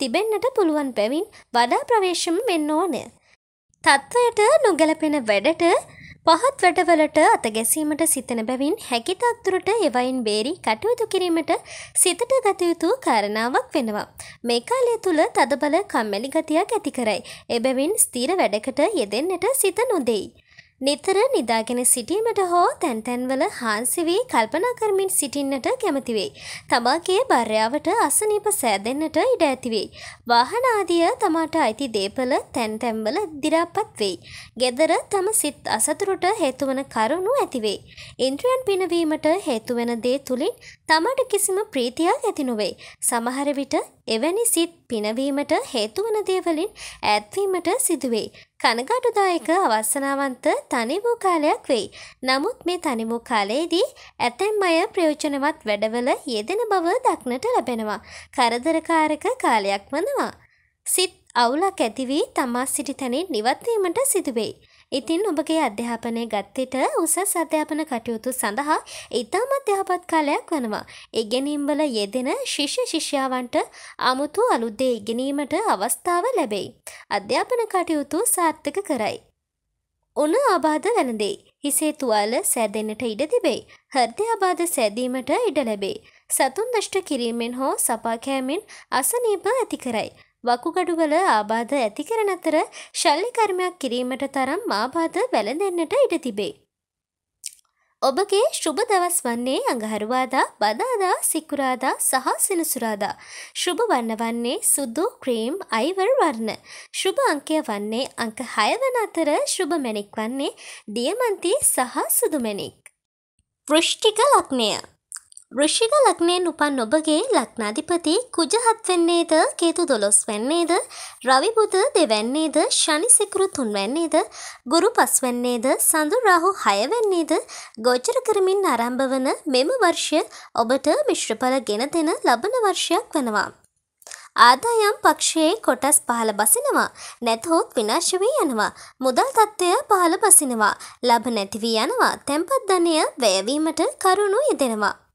Speaker 1: තිබෙන්නට පුළුවන් පැවින් වඩා ප්‍රවේශම වෙන්න ඕනය. තත්ත්වයට නොගැලපෙන වැඩට පහත් වැඩවලට අතගැසීමට සිතන බැවින් හැකි තත්තුරට එවයින් බේරි කටයුතු කිරීමට සිතට ගතයුතු කාරණාවක් වෙනවා. මේ කාලය තුළ තදබල කම්මැලි ගතියක් ඇති කරයි. එබැවින් ස්ථීර වැඩකට යෙදෙන්නට සිත නොදෙයි. නිතර නිදාගෙන සිටීමට හෝ තැන්තැන්වල හාන්සි වී කල්පනා කරමින් සිටින්නට කැමති වෙයි. තමාගේ බර්යාවට අසනීප සෑදෙන්නට ඉඩ ඇති වෙයි. වාහන ආදිය තමාට අයිති දේපල තැන්තැන්වල දිරාපත් වෙයි. gedara තම සිත් අසතුරට හේතුවන කරුණු ඇති වෙයි. ඉන්ද්‍රයන් පිනවීමට හේතුවෙන දේ තුලින් තමාට කිසිම ප්‍රීතියක් ඇති නොවේ. සමහර විට එවැනි සිත් පිනවීමට හේතුවන දේවලින් ඈත්වීමට සිදුවේ. කනගාටුදායක අවස්සනාවන්ත තනි වූ කාලයක් වෙයි. නමුත් මේ තනි වූ කාලයේදී ඇතැම් අය ප්‍රයෝජනවත් වැඩවල යෙදෙන බව දක්නට ලැබෙනවා. කරදරකාරක කාලයක් වනවා. සිත් අවුලක් ඇති වී තමා සිටි තැනින් නිවත් වීමට සිදුවෙයි. ඉතින් ඔබගේ අධ්‍යාපනය ගත්තිට උසස් අධ්‍යාපන කටයුතු සඳහා ඉතාම අධ්‍යාපත් කාලයක් වනවා. ඉගෙනීම්වල යෙදෙන ශිෂ්‍ය ශිෂ්‍යාවන්ට අමුතු අලුද්දේ ඉගෙනීමට අවස්ථාව ලැබෙයි. අධ්‍යාපන කටයුතු සාර්ථක කරයි. උන අබාධ වැළඳෙයි. හිසේ තුවාල සෑදෙන්නට ඉඩ තිබෙයි. හෘද අබාධ සෑදීමට ඉඩ ලැබෙයි. සතුන් දෂ්ට කිරීමෙන් හෝ සපා කෑමෙන් අසනීප ඇති කරයි. වකුගඩුවල ආබාධ ඇති කරන අතර ශල්ලි කර්මයක් කිරීමට තරම් ආබාධ වැළඳෙන්නට ඉඩ තිබේ. ඔබගේ ශුභ දවස් වන්නේ අඟහරුවාදා බදාදා සිකුරාදා සහ සෙනසුරාදා. ශුභ වන්න වන්නේ සුදු ක්‍රීම් අයිවර් වර්ණ. ශුභ අංකය වන්නේ අංක හයවන අතර ශුභ මැණික් වන්නේ දියමන්ති සහ සුදු මැණික්. වෘෂ්ටික ලක්නය ෘෂික ලක්නයෙන් උපන් ඔබගේ ලක්නාධිපති කුජහත් වෙන්නේද කේතු දොළොස් වෙන්නේද රවිබුද දෙවැන්නේද ශනිසිකුරු තුන්වැන්නේද ගුරු පස්වැන්නේද සඳු රාහු හයවැන්නේද ගෝචර කරමින් ආරම්භ වන මෙම වර්ෂය ඔබට මිශ්‍රඵල ගෙන දෙන ලබන වර්ෂයක් වෙනවා. ආදායම් පක්ෂයේ කොටස් පහළ බසිනවා නැතහොත් විනාශ වී යනවා මුදල් තත්ත්වය පහළ බසිනවා ලබ නැති වී යනවා තැන්පත් ධනය වැයවීමට කරුණු යෙදෙනවා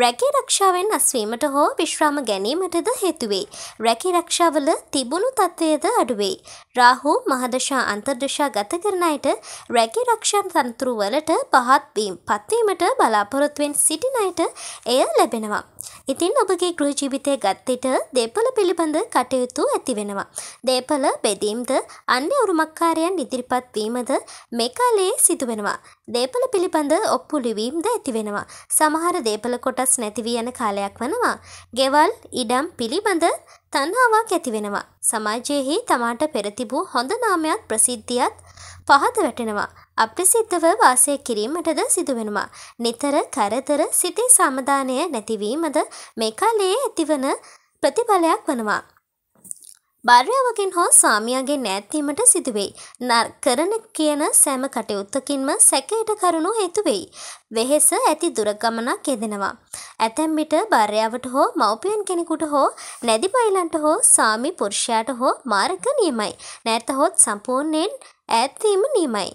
Speaker 1: රැකේ රක්ෂාවෙන් අස්වීමට හෝ විශ්‍රාම ගැනීමටද හේතුවේ. රැකේ රක්ෂාවල තිබුණු තත්ත්වයද අඩුවේ. රාහු මහදශා අන්තර්දශා ගත කරන අයට රැකේ රක්ෂා තනතුරු වලට පහත්වීම් පත්වීමට බලාපොරොත්තුවෙන් සිටින අයට එය ලැබෙනවා. ඉතින් ඔබගේ ගෘහ ජීවිතය ගත්තිට දේපල පිළිබඳ කටයුතු ඇති වෙනවා. දේපල බෙදීම්ද අන්‍ය උරුමක්කාරයන් ඉදිරිපත් වීමද මේ කාලයේ සිදුවෙනවා. දේපල පිළිබඳ ඔප්පු ලිවීම්ද ඇති වෙනවා. සමහර දේපල කොට සකස් නැතිවී යන කාලයක් වනවා. ගෙවල් ඉඩම් පිළිබඳ තණ්හාවක් ඇති වෙනවා. සමාජයෙහි තමාට පෙර තිබූ හොඳ නාමයක් ප්‍රසිද්ධියත් පහත වැටෙනවා. අප්‍රසිද්ධව වාසය කිරීමටද සිදුවෙනවා. නිතර කරදර සිතේ සමාදානය නැතිවීමද මේ කාලයේ ඇතිවන ප්‍රතිඵලයක් වනවා. භර්යාවගෙන් හෝ ස්වාමියාගේ නැත්වීමට සිදුවෙයි. නර් කරන කියන සෑම කටයුත්තකින්ම සැකයට කරුණු හේතුවෙයි. වෙහෙස ඇති දුරගමනක් යෙදෙනවා. ඇතැම් විට භර්යාවට හෝ මව්පියන් කෙනෙකුට හෝ නැදි බයිලන්ට හෝ සාමි පුරුෂයාට හෝ මාර්ග නියමයි. නැතහොත් සම්පූර්ණයෙන් ඈත්වීම නියමයි.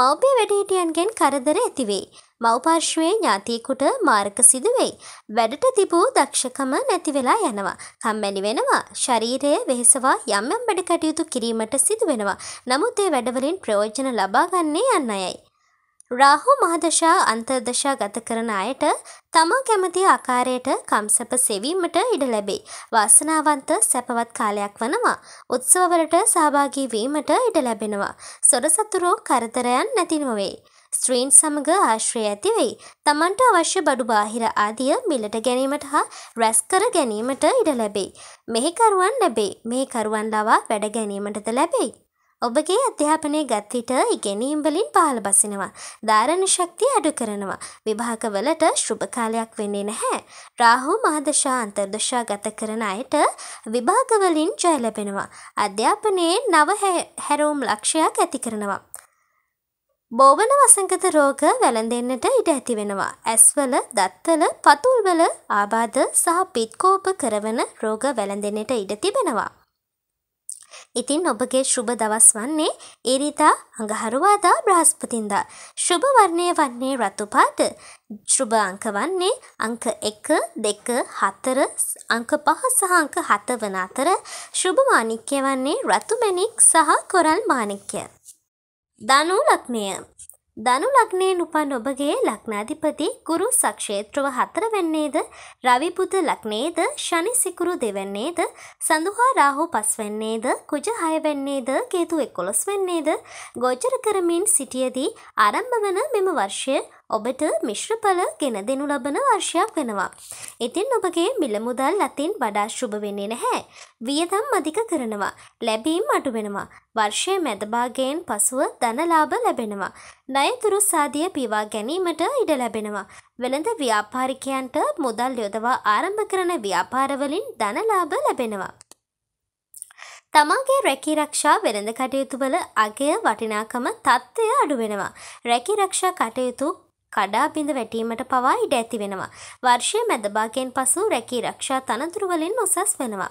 Speaker 1: මව්පිය වැඩහිටියන්ගෙන් කරදර ඇතිවේ. මව්පර්ශ්වයේ ඥාතියෙකුට මාර්ග සිදුවෙයි. වැඩට තිබූ දක්ෂකම නැති වෙලා යනවා. කම්මැලි වෙනවා. ශරීරය වෙහෙසවා යම් යම් වැඩ කටයුතු කිරීමට සිදු වෙනවා. නමුත් ඒ වැඩවලින් ප්‍රයෝජන ලබා ගන්නේ යන්න අයයි. රාහු මහදශා අන්තර්දශා ගත කරන අයට තමා කැමති ආකාරයට කම්සප සෙවීමට ඉඩ ලැබේ. වාසනාවන්ත සැපවත් කාලයක් වනවා. උත්සවවලට සහභාගී වීමට ඉඩ ලැබෙනවා. සොරසතුරෝ කරදරයන් නැති නොවේ. ස්ත්‍රීන් සමග ආශ්‍රය ඇතිවෙයි. තමන්ට අවශ්‍ය බඩු බාහිර ආදිය මිලට ගැනීමට හා රැස් කර ගැනීමට ඉඩ ලැබෙයි. මෙහිකරුවන් ලැබේ මේකරුවන් ලවා වැඩ ගැනීමටද ලැබෙයි. ඔබගේ අධ්‍යාපනය ගත්විට ඉගෙනීම්වලින් පහළ බසිනවා. ධාරණ ශක්තිය අඩු කරනවා. විභාගවලට ශුභකාලයක් වෙන්නේ නැහැ. රාහු මහදශා අන්තර්දශා ගත කරන අයට විභාගවලින් ජය ලැබෙනවා. අධ්‍යාපනයේ නව හැරෝම් ලක්ෂයක් ඇති කරනවා. බෝවන වසංගත රෝග වැළඳෙන්නට ඉඩ ඇතිවෙනවා. ඇස්වල, දත්වල, පතුල්වල ආබාධ සහ පිත්කෝප කරවන රෝග වැළඳෙන්නට ඉඩ තිබෙනවා. ඉතින් ඔබගේ ශුභ දවස් වන්නේ ඒරිතා අඟහරුවාදා බ්‍රහස්පතින්දා. ශුභ වර්ණය වන්නේ රතු පාට. ශුභ අංක වන්නේ අංක 1, 2, 4, අංක 5 සහ අංක 7 වන අතර ශුභ මාණික්‍ය වන්නේ රතු මැණික් සහ කොරල් මාණික්‍ය. ධනු ලග්නය ධනු ලග්නයෙන් උපන් ඔබගේ ලග්නාධිපති ගුරු සක්ෂේත්‍රව හතර වෙන්නේද රවි බුධ ලග්නේද ශනි සිකුරු දෙවන්නේද සඳුහා රාහු පස් වෙන්නේද කුජ හය වෙන්නේද කේතු එකොළොස් වෙන්නේද ගෝචර කරමින් සිටියදී ආරම්භ වන මෙම වර්ෂය ඔබට මිශ්‍රඵල ගෙන දෙනු ලබන වර්ෂයක් වෙනවා. ඉතින් ඔබගේ මිල මුදල් අතින් වඩා ශුභ වෙන්නේ නැහැ. වියදම් අධික කරනවා. ලැබීම් අඩු වෙනවා. වර්ෂයේ මැදභාගයෙන් පසුව ධනලාභ ලැබෙනවා. ණයතුරු සාදිය පිවා ගැනීමට ඉඩ ලැබෙනවා. වෙළඳ ව්‍යාපාරිකයන්ට මුදල් යොදවා ආරම්භ කරන ව්‍යාපාරවලින් ධනලාභ ලැබෙනවා. තමාගේ රැකී රක්ෂා වෙළඳ කටයුතුවල අගය වටිනාකම තත්ත්වය අඩුවෙනවා. රැකී රක්ෂා කටයුතු කඩා බිඳ වැටීමට පවා ඉඩ ඇති වෙනවා. වර්ෂය මැදභාගයෙන් පසු රැකී රක්ෂා තනතුරු වලින් උසස් වෙනවා.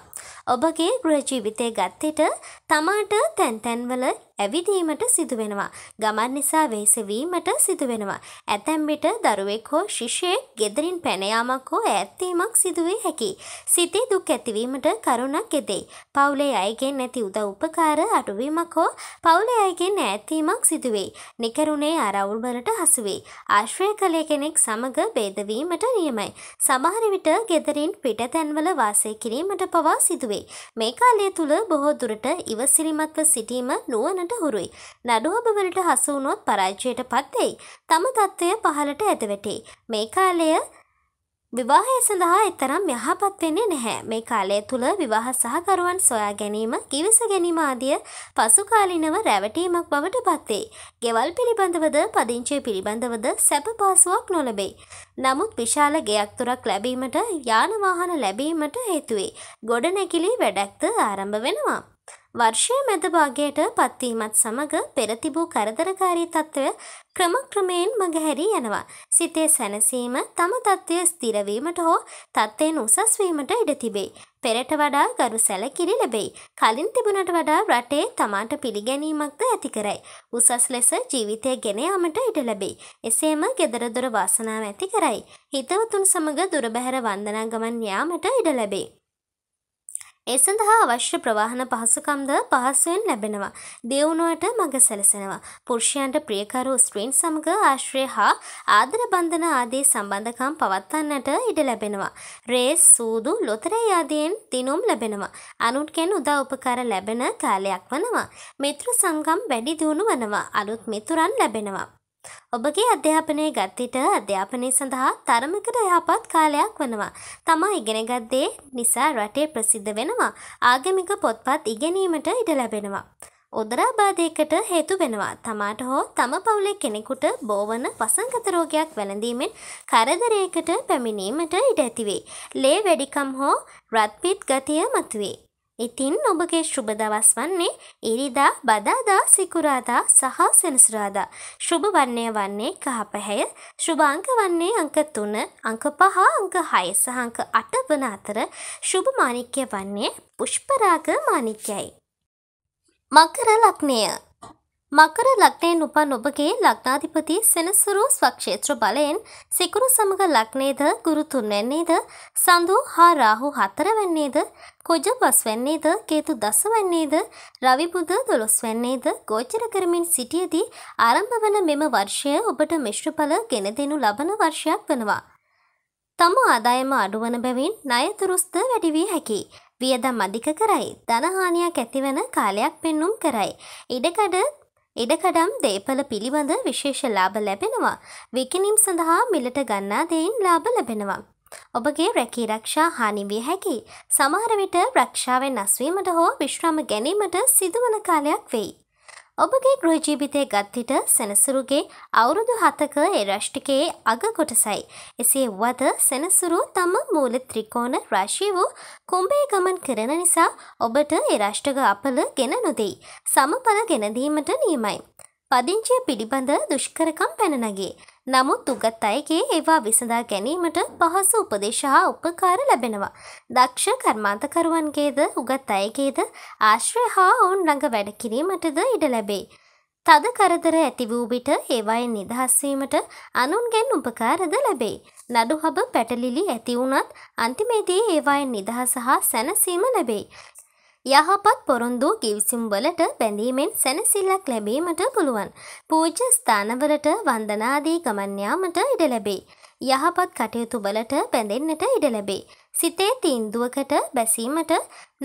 Speaker 1: ඔබගේ ගෘහ ජීවිතය ගත්තෙට තමාට තැන් තැන්වල ඇවිදීමට සිදුවෙනවා. ගමන් නිසා වෙහෙසවීමට සිදුවෙනවා. ඇතැම් විට දරුවෙක් හෝ ශිෂයෙක් ගෙදරින් පැනයාමක් හෝ ඈත්වීමක් සිදුවේ හැකි. සිතේ දුක් ඇතිවීමට කරුණක් එදෙයි. පවුලේ අයගෙන් නැති උදව් උපකාර අඩුවීමක් හෝ පවුලේ අයගෙන් ඈත්වීමක් සිදුවේ. නිකරුණේ අරවුල් වලට හසුවේ. ආශ්‍රය කළේ කෙනෙක් සමග බේදවීමට නියමයි. සමහර විට ගෙදරින් පිටතැන්වල වාසය කිරීමට පවා සිදුවේ. මේ කාලය තුළ බොහෝ දුරට ඉවසිරිමත්ව සිටීම නුවණ දක්වන්නට හුරුයි. නඩුවබවලට හසු වුණොත් පරාජයට පත්වෙයි. තම තත්ත්වය පහලට ඇතවැටේ. මේ කාලය විවාහය සඳහා එතරම් යහපත් වෙන්නේ නැහැ. මේ කාලය තුල විවාහ සහකරුවන් සොයා ගැනීම, කිවිස ගැනීම ආදිය පසුකාලීනව රැවටීමක් බවට පත්වේ. ගෙවල් පිළිබඳවද, පදිංචි පිළිබඳවද සැප පාසුවක් නොලැබේ. නමුත් විශාල ගෙයක් තුරක් ලැබීමට යාන වාහන ලැබීමට හේතු වේ. ගොඩනැගිලි වැඩක්ද ආරම්භ වෙනවා. වර්ෂය මැද භාගයට පත්වීමත් සමග පෙර තිබූ කරදරකාරී තත්ත්වය ක්‍රමක්‍රමයෙන් මගහැරී යනවා. සිතේ සැනසීම තම තත්ත්වය ස්ථිර වීමට හෝ තත්ත්වයෙන් උසස් වීමට ඉඩ තිබේ. පෙරට වඩා ගරු සැලකිලි ලැබෙයි. කලින් තිබුණට වඩා රටේ තමාට පිළිගැනීමක්ද ඇති කරයි. උසස් ලෙස ජීවිතය ගෙන යාමට ඉඩ ලැබෙයි. එසේම gedara දොර වාසනාව ඇති කරයි. හිතවතුන් සමග දුර බැහැර වන්දනා ගමන් යාමට ඉඩ ලැබෙයි. ඒ සඳහා අවශ්‍ය ප්‍රවාහන පහසුකම්ද පහසුවෙන් ලැබෙනවා. දියුණුවට මඟ සැලසෙනවා. පුරුෂයන්ට ප්‍රියකරු ස්ත්‍රීන් සමග ආශ්‍රය හා ආදර බන්ධන ආදී සම්බන්ධකම් පවත්වන්නට ඉඩ ලැබෙනවා. රේස්, සූදු, ලොතරැයි ආදියෙන් දිනුම් ලැබෙනවා. අනුන්ගෙන් උදා උපකාර ලැබෙන කාලයක් වනවා. මිත්‍ර සංගම් වැඩි දියුණු වනවා. අලුත් මිතුරන් ලැබෙනවා. ඔබගේ අධ්‍යාපනය ගත්තිට අධ්‍යාපනය සඳහා තරමකට යහපත් කාලයක් වනවා. තමා ඉගෙනගත් දේ නිසා රටේ ප්‍රසිද්ධ වෙනවා. ආගමික පොත්පත් ඉගෙනීමට ඉඩ ලැබෙනවා. උදරාබාධයකට හේතු වෙනවා. තමාට හෝ තම පවුලේ කෙනෙකුට බෝවන වසංගත රෝගයක් වැළඳීමෙන් කරදරයකට පැමිණීමට ඉඩ ඇතිවේ. ලේ වැඩිකම් හෝ රත්පිත් ගතිය මතුවේ. ඉතින් ඔබගේ ශුභ දවස් වන්නේ ඉරිදා බදාදා සිකුරාදා සහ සෙනසුරාදා. ශුභ වන්නේ වන්නේ කහපැහැය ශුභ අංක වන්නේ අංක තුන අංක පහ අංක හය සහ අංක අට වන අතර ශුභ මාණික්‍ය වන්නේ පුෂ්පරාග මාණික්‍යයි. මකර ලක්නය මකර ලක්නයෙන් උපන් ඔබගේ ලක්නාධිපති සෙනසුරු ස්වක්ෂේත්‍ර බලයෙන් සිකුරු සමඟ ලක්නේද ගුරු තුන්වැන්නේද සඳු හා රාහු හතර වෙන්නේද කුජ පස් වෙන්නේද කේතු දස වෙන්නේද රවි බුධ දොළොස් වෙන්නේද ගෝචර කරමින් සිටියේදී ආරම්භ වන මෙම වර්ෂය ඔබට මිශ්‍ර ඵල ගෙන දෙනු ලබන වර්ෂයක් වෙනවා. තම ආදායම අඩුවන බැවින් ණය තුරුස්ත වැඩි වී හැකියි. වියදම් අධික කරයි. ධනහානියක් ඇතිවන කාලයක් පෙන්눔 කරයි. ඉඩකඩ ඉඩකඩම් දේපල පිළිබඳ විශේෂ ලාභ ලැබෙනවා. විකිනීම් සඳහා මිලට ගන්නා දෙයින් ලාභ ලැබෙනවා. ඔබගේ රැකී රක්ෂා හානි විය හැකි. සමහර විට රක්ෂාවෙන් නැස්වීමට හෝ විශ්‍රාම ගැනීමට සිදුවන කාලයක් වෙයි. ඔබගේ ගෘහ ජීවිතය ගත්විට සෙනසුරුගේ අවුරුදු හතක ඒ රෂ්ටිකයේ අග කොටසයි. එසේ වද සෙනසුරු තම මූල ත්‍රිකෝණ රාශී වූ කුම්බේ ගමන් කරන නිසා ඔබට ඒ රෂ්ටක අපල ගෙන නොදෙයි. සමඵල ගෙනදීමට නියමයි. පදිංචිය පිළිබඳ දුෂ්කරකම් පැනනගේ. නමුත් උගත් අයගේ ඒවා විසඳා ගැනීමට පහසු උපදේශ හා උපකාර ලැබෙනවා. දක්ෂ කර්මාන්තකරුවන්ගේද උගත් අයගේද ආශ්‍රය හා ඔවුන් ළඟ වැඩ කිරීමටද ඉඩ ලැබේ. තද කරදර ඇති වූ විට ඒවායෙන් නිදහස්වීමට අනුන්ගෙන් උපකාරද ලැබේ. නඩුහබ පැටලිලි ඇති වුණත් අන්තිමේදී ඒවායෙන් නිදහස හා සැනසීම ලැබේ. යහපත් පොරොන්දු කිවිසුම් වලට බැඳීමෙන් සැනසිල්ලක් ලැබීමට පුළුවන්. පූජ්‍ය ස්ථානවලට වන්දනාදී ගමන් යාමට ඉඩ ලැබේ. යහපත් කටයුතු වලට බැඳෙන්නට ඉඩ ලැබේ. සිතේ තීන්දුවකට බැසීමට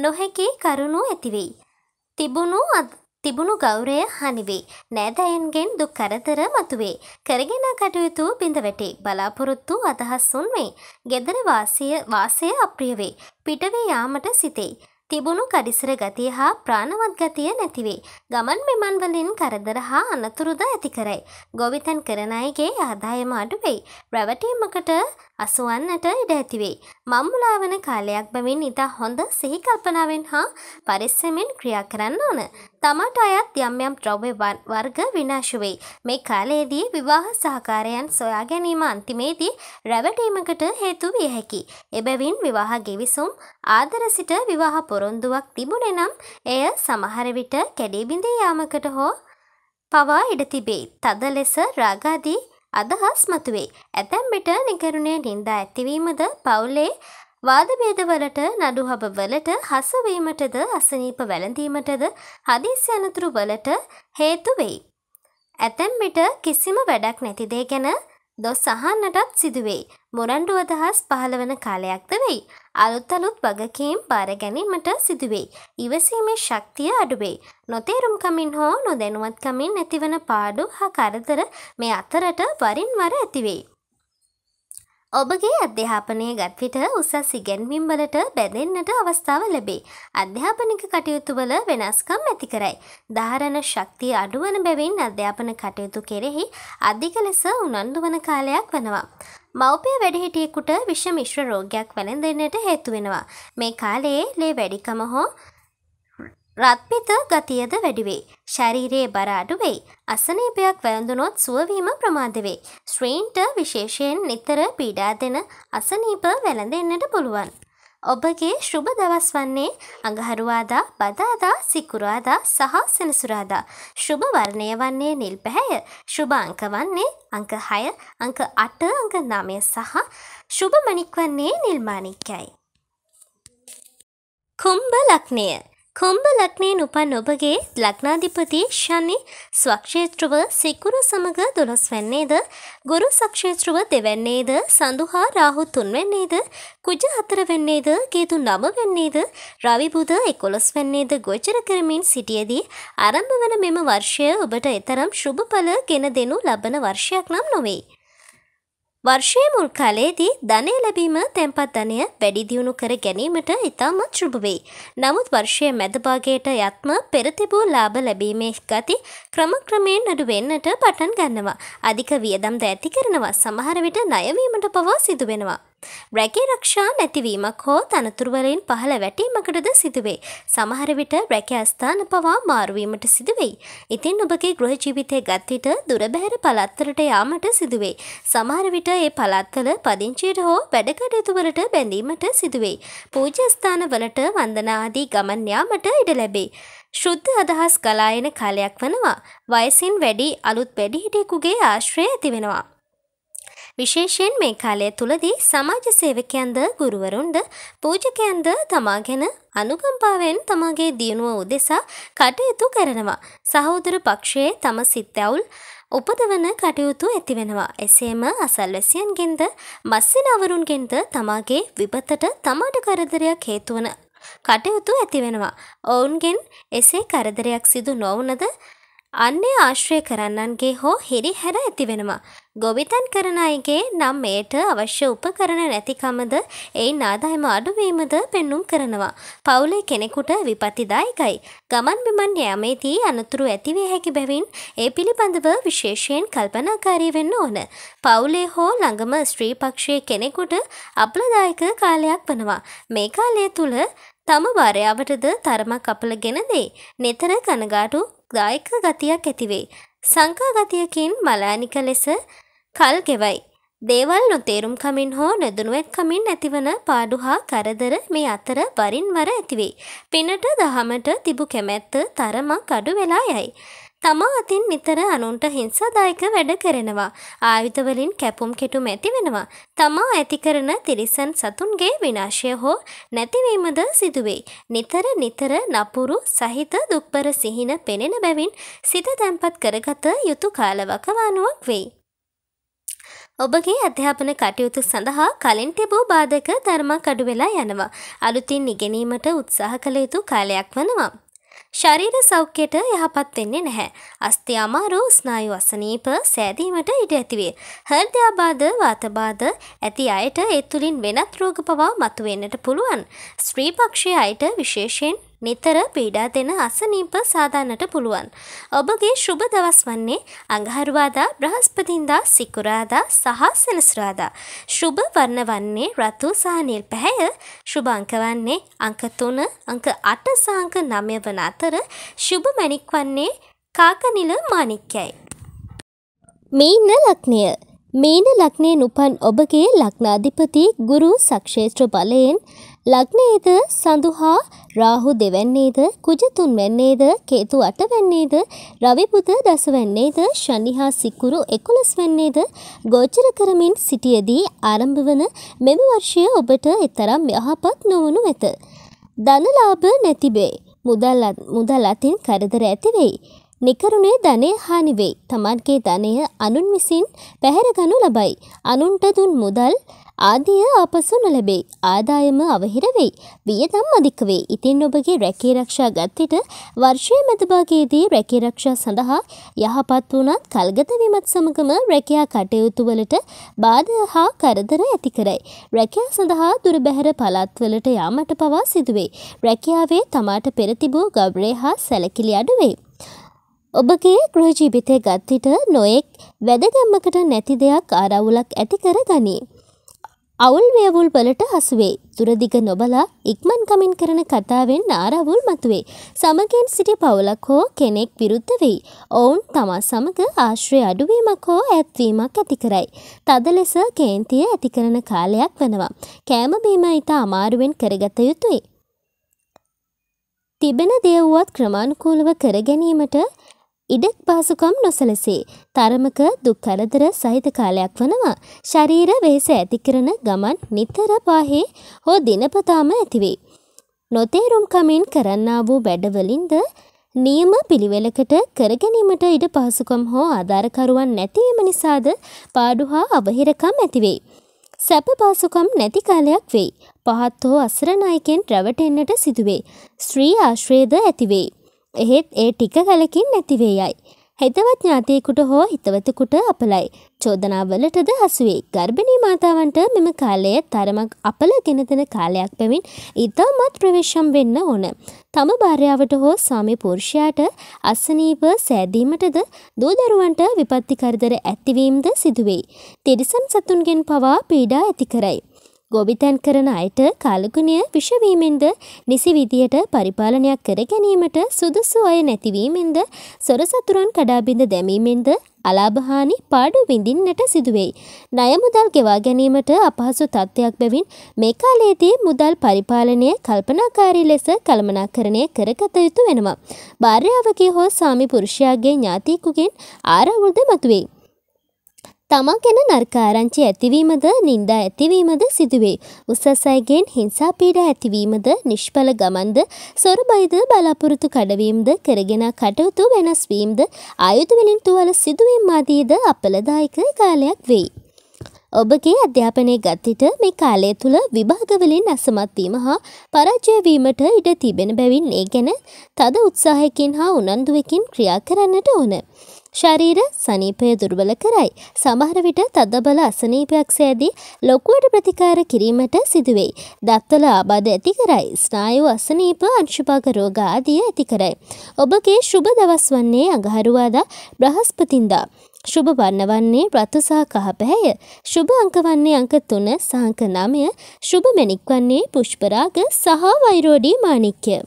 Speaker 1: නොහැකි කරුණු ඇතිවෙයි. තිබුණු තිබුණු ගෞරය හනිවේ. නෑදැයන්ගෙන් දුක් කරදර මතුවේ. කරගෙන කටයුතු බිඳවැටේ. බලාපොරොත්තු අදහස් උන්වේ. ගෙදර වාසය වාසය අප්‍රිය වේ. පිටවේ යාමට සිතේ. තිබුණු කඩිසර ගතිය හා ප්‍රාණවත් ගතිය නැතිවේ. ගමන් මෙමන් වලින් කරදර හා අනතුරුද ඇති කරයි. ගොවිතැන් කරන අයගේ ආදායම අඩු වෙයි. රැවටීමකට අසුවන්නට ඉඩ ඇතිවේ. මම්මුලාවන කාලයක් බැවින් ඉතා හොඳ සිහිකල්පනාවෙන් හා පරිස්සමෙන් ක්‍රියා කරන්න ඕන. තමාට අයත් යම් යම් ද්‍රව්‍ය වර්ග විනාශ වෙයි. මේ කාලයේදී විවාහ සහකාරයන් සොයා ගැනීම අන්තිමේදී රැවටීමකට හේතු විය හැකි. එබැවින් විවාහ ගෙවිසුම් ආදර සිට විවාහ පොරොන්දුවක් තිබුණේ නම් එය සමහර විට කැඩී බිඳී යාමකට හෝ පවා ඉඩ තිබේ. තද ලෙස රාගාදී අදහස් මතුවේ. ඇතැම් විට නිකරුණේ නින්දා ඇතිවීමද පවුලේ වාදභේදවලට නඩුහබවලට හසවීමටද අසනීප වැළඳීමටද හදිස් යනතුරු වලට හේතු වෙයි. ඇතැම් විට කිසිම වැඩක් නැති දේ ගැන දොස් අහන්නටත් සිදුවෙයි. මොරන්ඩුව දහස් පහළ වන කාලයක්ද වෙයි. අලුත් අලුත් වගකීම් බාර ගැනීමට සිදුවෙයි. ඉවසීමේ ශක්තිය අඩුවෙයි. නොතේරුම්කමින් හෝ නොදැනුවත්කමින් ඇතිවන පාඩු හා කරදර මේ අතරට වරින් වර ඇතිවෙයි. ඔබගේ අධ්‍යාපනය ගත්විට උසස් ඉගැන්වීම්වලට බැඳෙන්න්නට අවස්ථාව ලැබේ. අධ්‍යාපනික කටයුතුවල වෙනස්කම් ඇති කරයි. ධාරණ ශක්තිය අඩුවන බැවින් අධ්‍යාපන කටයුතු කෙරෙහි අධික ලෙස උනන්දුවන කාලයක් වනවා. මවපිය වැඩිහිටියෙකුට විශ්මිශ්‍ර රෝගයක් වැළඳෙන්නට හේතුවෙනවා. මේ කාලයේ ලේ වැඩිකම හෝ රත්පිත ගතියද වැඩිවේ. ශරීරයේ බර අඩුවෙයි. අසනීපයක් වැළඳුනොත් සුවවීම ප්‍රමාද වේ. ශ්‍රේණ්ට විශේෂයෙන් නිතර පීඩා දෙන අසනීප වැළඳෙන්නට පුළුවන්. ඔබගේ ශුභ දවස් වන්නේ අඟහරුවාදා, බදාදා, සිකුරාදා සහ සෙනසුරාදා. ශුභ වර්ණය වන්නේ නිල් පැහැය. ශුභ අංක වන්නේ අංක 6, අංක 8, අංක 9 සහ ශුභ මණික් වන්නේ නිල් මාණික්යයි. කුම්භ ලග්නය කුම්භ ලග්නයෙන් උපන් ඔබගේ ලග්නාධිපති ශනි ස්වක්ෂේත්‍රව සිකුරු සමග දොළොස් වැන්නේද ගුරු සක්ෂේත්‍රව දෙවැන්නේද සඳුහා රාහු තුන්වැන්නේද කුජ හතර වෙන්නේද ගේතු නම වෙන්නේද රවිබුද එකොළොස් වැන්නේද ගොචර කරමින් සිටියදී ආරම්භ වන මෙම වර්ෂය ඔබට එතරම් ශුභඵල ගෙන දෙනු ලබන වර්ෂයක් නම් නොවේ. වර්ෂයේ මුල් කාලයේදී ධනය ලැබීම තැන්පත් ධනය වැඩි දියුණු කර ගැනීමට ඉතාමත් ශුභ වෙයි. නමුත් වර්ෂයේ මැද භාගයට යත්ම පෙර තිබූ ලාභ ලැබීමේ ගති ක්‍රමක්‍රමයෙන් අඩු වෙන්නට පටන් ගන්නවා. අධික වියදම් ද ඇති කරනවා. සමහර විට ණය වීමට පවා සිදු වෙනවා. රැකේ රක්ෂා නැතිවීමක් හෝ තනතුරුවලින් පහළ වැටීමකටද සිදුවේ. සමහර විට රැක අස්ථාන පවා මාරුවීමට සිදුවෙයි. ඉතින් ඔබගේ ගෘහ ජීවිතය ගත්විට දුරබැහැර පළත්තරට යාමට සිදුවේ. සමහර විට ඒ පළත්වල පදිංචියට හෝ වැඩකටයුතුවලට බැඳීමට සිදුවේ. පූජස්ථානවලට වන්දනාදී ගමන් යාමට ඉඩ ලැබේ. ශුද්ධ අදහස් ගලායන කාලයක් වනවා. වයසින් වැඩි අලුත් වැඩිහිටියෙකුගේ ආශ්‍රය ඇතිවෙනවා. විශේෂයෙන් මේ කාලය තුළදී සමාජ සේවකයන්ද ගුරුවරුන්ද පූජකයන්ද තමා ගැන අනුකම්පාවෙන් තමාගේ දියුණුව උදෙසා කටයුතු කරනවා. සහෝදර පක්ෂයේ තම සිත්තැවුල් උපදවන කටයුතු ඇතිවෙනවා. එසේම අසල්වැසියන්ගෙන්ද මස්සිනවරුන්ගෙන්ද තමාගේ විපතට තමාට කරදරයක් හේතුවන කටයුතු ඇතිවෙනවා. ඔවුන්ගෙන් එසේ කරදරයක් සිදු නොවනද අන්නේ ආශ්‍රය කරන්නන්ගේ හෝ හිරි හැර ඇතිවෙනවා. ගොවිතැන් කරන අයගේ නම් එයට අවශ්‍ය උපකරණ නැතිකමද එයි නාදායම අඩුවීමද පෙන්නුම් කරනවා. පවුලේ කෙනෙකුට විපතිදායකයි. ගමන් බිමන් යාමේදී අනතුරු ඇතිවේ හැකි බැවින් ඒ පිළිබඳව විශේෂයෙන් කල්පනාකාරී වෙන්න ඕන. පවුලේ හෝ ළඟම ස්ත්‍රී පක්ෂයේ කෙනෙකුට අපලදායක කාලයක් වනවා. මේ කාලය තුළ තම වාරයාවටද තරමක් අපලගෙන දෙයි. නිතර කනගාටු දායක ගතියක් ඇතිවේ. සංකා ගතියකින් මලානික ලෙස කල් ගෙවයි. දේවල් නොතේරුම් කමින් හෝ නොදනුවත් කමින් ඇතිවන පාඩු හා කරදර මේ අතර වරින් වර ඇතිවේ. පිනට දහමට තිබු කැමැත්ත තරමක් අඩු වෙලා යයි. තමා අතින් නිතර අනුන්ට හිංසාදායක වැඩ කරනවා. ආයුධවලින් කැපුම් කෙටුම් ඇති වෙනවා. තමා ඇති කරන තිරිසන් සතුන්ගේ විනාශය හෝ නැතිවීමද සිදුවෙයි. නිතර නිතර නපුරු සහිත දුක්බර සිහින පෙනෙන බැවින් සිත තැන්පත් කරගත යුතු කාලවකවානුවක් වෙයි. ඔබගේ අධ්‍යාපන කටයුතු සඳහා කලින් තිබූ බාධක ධර්මා කඩුවෙලා යනවා. අලුතින් ඉගෙනීමට උත්සාහ කළ යුතු කාලයක් වනවා. ශරීර සෞඛ්‍යයට යහපත් වෙන්නේ නැහැ. අස්ථි අමාරු ස්නායු අසනීප සෑදීමට ඉඩ ඇතිවේ. හෘදයාබාධ වාතබාධ ඇති අයට ඒ තුළින් වෙනත් රෝග පවා මතුවෙන්නට පුළුවන්. ස්ත්‍රී පක්ෂයේ අයට විශේෂයෙන් නිතර පීඩා දෙන අසනීප සාදාන්නට පුළුවන්. ඔබගේ ශුභ දවස් වන්නේ අඟහරුවාදා බ්‍රහස්පතින්දා සිකුරාදා සහ සෙනසුරාදා. ශුභ වර්ණ වන්නේ රතු සහ නිල් පැහැය. ශුභ අංක වන්නේ අංක 3, අංක 8 සහ අංක 9 වන අතර ශුභ මණික් වන්නේ කාක නිල මාණික්යයි. මීන ලග්නය මීන ලග්නයෙන් උපන් ඔබගේ ලග්නාධිපති ගුරු සක්ෂේත්‍ර බලයෙන් ලග්නයේද සඳුහා රාහු දෙවැන්නේද කුජ තුන්වැන්නේද කේතු අටවැන්නේද රවි බුධ දසවැන්නේද ශනි හා සිකුරු 11 වැන්නේද ගෝචර කරමින් සිටියේදී ආරම්භ වන මෙම වර්ෂය ඔබට එතරම් යහපත් නොවනු ඇත. ධනලාභ නැතිබේ. මුදල් මුදල් අතින් කරදර ඇති වෙයි. නිකරුණේ ධනය හානි වෙයි. Tamanගේ ධනය අනුන් විසින් පැහැරගනු ලබයි. අනුන්ට දුන් මුදල් ආදිය ආපසු නොලැබෙයි. ආදායම අවහිර වෙයි. වියදම් අධික වේ. ඉතින් ඔබගේ රැකී ආරක්ෂා ගත්තිට වර්ෂයේ මැදභාගයේදී රැකී ආරක්ෂා සඳහා යහපත් වුණත් කල්ගත වීමත් සමගම රැකියා කටයුතු වලට බාධා හා කරදර ඇති කරයි. රැකියා සඳහා දුරබැහැර පළාත්වලට යාමට පවා සිදුවේ. රැකියාවේ තමාට පෙර තිබූ ගෞරවය හා සැලකිලි අඩුවේ. ඔබගේ ගෘහ ජීවිතය ගත්තිට නොයෙක් වැදගැම්මකට නැති දෙයක් ආරවුලක් ඇති කර ගනී. අවුල් වේවුල් වලට හසුවේ. දුරදිග නොබලා ඉක්මන් කමින් කරන කතාවෙන් ආරවුල් මතුවේ. සමගින් සිටි පවුලක් හෝ කෙනෙක් විරුද්ධ වෙයි. ඔවුන් තමා සමග ආශ්‍රය අඩුවීමක් හෝ ඇත්වීමක් ඇති කරයි. තද ලෙස කේන්තිය ඇති කරන කාලයක් වෙනවා. කෑම බීම ඊට අමාරුවෙන් කරගත යුතුයි. තිබෙන දේව්වත් ක්‍රමානුකූලව කර ගැනීමට ඉඩ පාසුකම් නොසලසේ. තරමක දුක් කරදර සහිත කාලයක් වනවා. ශරීර වෙහෙස ඇති කරන ගමන් නිතර පාහේ හෝ දිනපතාම ඇතිවේ. නොතේරුම් කමින් කරන්නා වූ වැඩවලින්ද නියම පිළිවෙලකට කරගැනීමට ඉඩ පහසුකම් හෝ ආධාරකරුවන් නැතිවීම නිසාද පාඩු හා අවහිරකම් ඇතිවේ. සැප පාසුකම් නැති කාලයක් වෙයි. පහත් හෝ අසරණයිකෙන් රැවටෙන්නට සිදුවේ. ස්ත්‍රී ආශ්‍රයද ඇතිවේ. එහෙත් ඒ ටික කලකින් නැතිවේ යයි. හිතවත් ඥාතියෙකුට හෝ හිතවතකුට අපලයි. චෝදනාවලටද හසුවේ. ගර්භණී මාතාවන්ට මෙම කාලය තරමක් අපල ගෙනදෙන කාලයක් පැමින් ඉතාමත් ප්‍රවේශම් වෙන්න ඕන. තම භාර්යාවට හෝ ස්වාමි පුරුෂයාට අසනීප සෑදීමටද දූදරුවන්ට විපත්ති කරදර ඇතිවීමද සිදුවෙයි. තිරිසන් සතුන්ගෙන් පවා පීඩා ඇති කරයි. ගොවිතැන් කරන අයට කලගුණය විෂවීමෙන්ද නිසි විදියට පරිපාලනයක් කර ගැනීමට සුදුසු අය නැතිවීමෙන්ද සොර සතුරන් කඩාබිඳ දැමීමෙන්ද අලාභහානි පාඩු විඳින්නට සිදුවෙයි. ණය මුදල් ගෙවා ගැනීමට අපහසු තත්ත්වයක් බැවින් මේ කාලයේදී මුදල් පරිපාලනය කල්පනාකාරී ලෙස කළමනාකරණය කරගත යුතු වෙනවා. භාර්යාවගේ හෝ සාමි පුරුෂයාගේ ඥාතීකුගෙන් ආරවුල්ද මතුවෙයි. තමන් ගැන නර්කාරංචි ඇතිවීමද නින්දා ඇතිවීමද සිදුවේ. උසස් අයගෙන් හිංසා පීඩා ඇතිවීමද නිෂ්ඵල ගමන්ද සොරබයිද බලාපොරොත්තු කඩවීමද කරගෙන කටයුතු වෙනස් වීමද ආයුධ වලින් තුවාල සිදුවීම් ආදීද අපලදායක කාලයක් වෙයි. ඔබගේ අධ්‍යාපනය ගත්තිට මේ කාලය තුළ විභාගවලින් අසමත්වීම හා පරාජයවීමට ඉඩ තිබෙන බැවින් ඒ ගැන තද උත්සාහයකින් හා උනන්දුවකින් ක්‍රියා කරන්නට ඕන. ශරීර සනීපය දුර්බල කරයි. සමහර විට තදබල අසනීපයක් සෑදී ලොකුවට ප්‍රතිකාර කිරීමට සිදුවෙයි. දත්වල ආබාධ ඇති කරයි. ස්නායු අසනීප අංශුපාක රෝග ආදිය ඇති කරයි. ඔබගේ ශුභ දවස් වන්නේ අඟහරුවාදා බ්‍රහස්පතින්දා. ශුභ වන්න වන්නේ රතු සහ කහ පැහැය. ශුභ අංක වන්නේ අංක 3 සහ අංක 9. ශුභ මෙණික් වන්නේ පුෂ්පරාග සහ වෛරෝඩී මාණික්ය.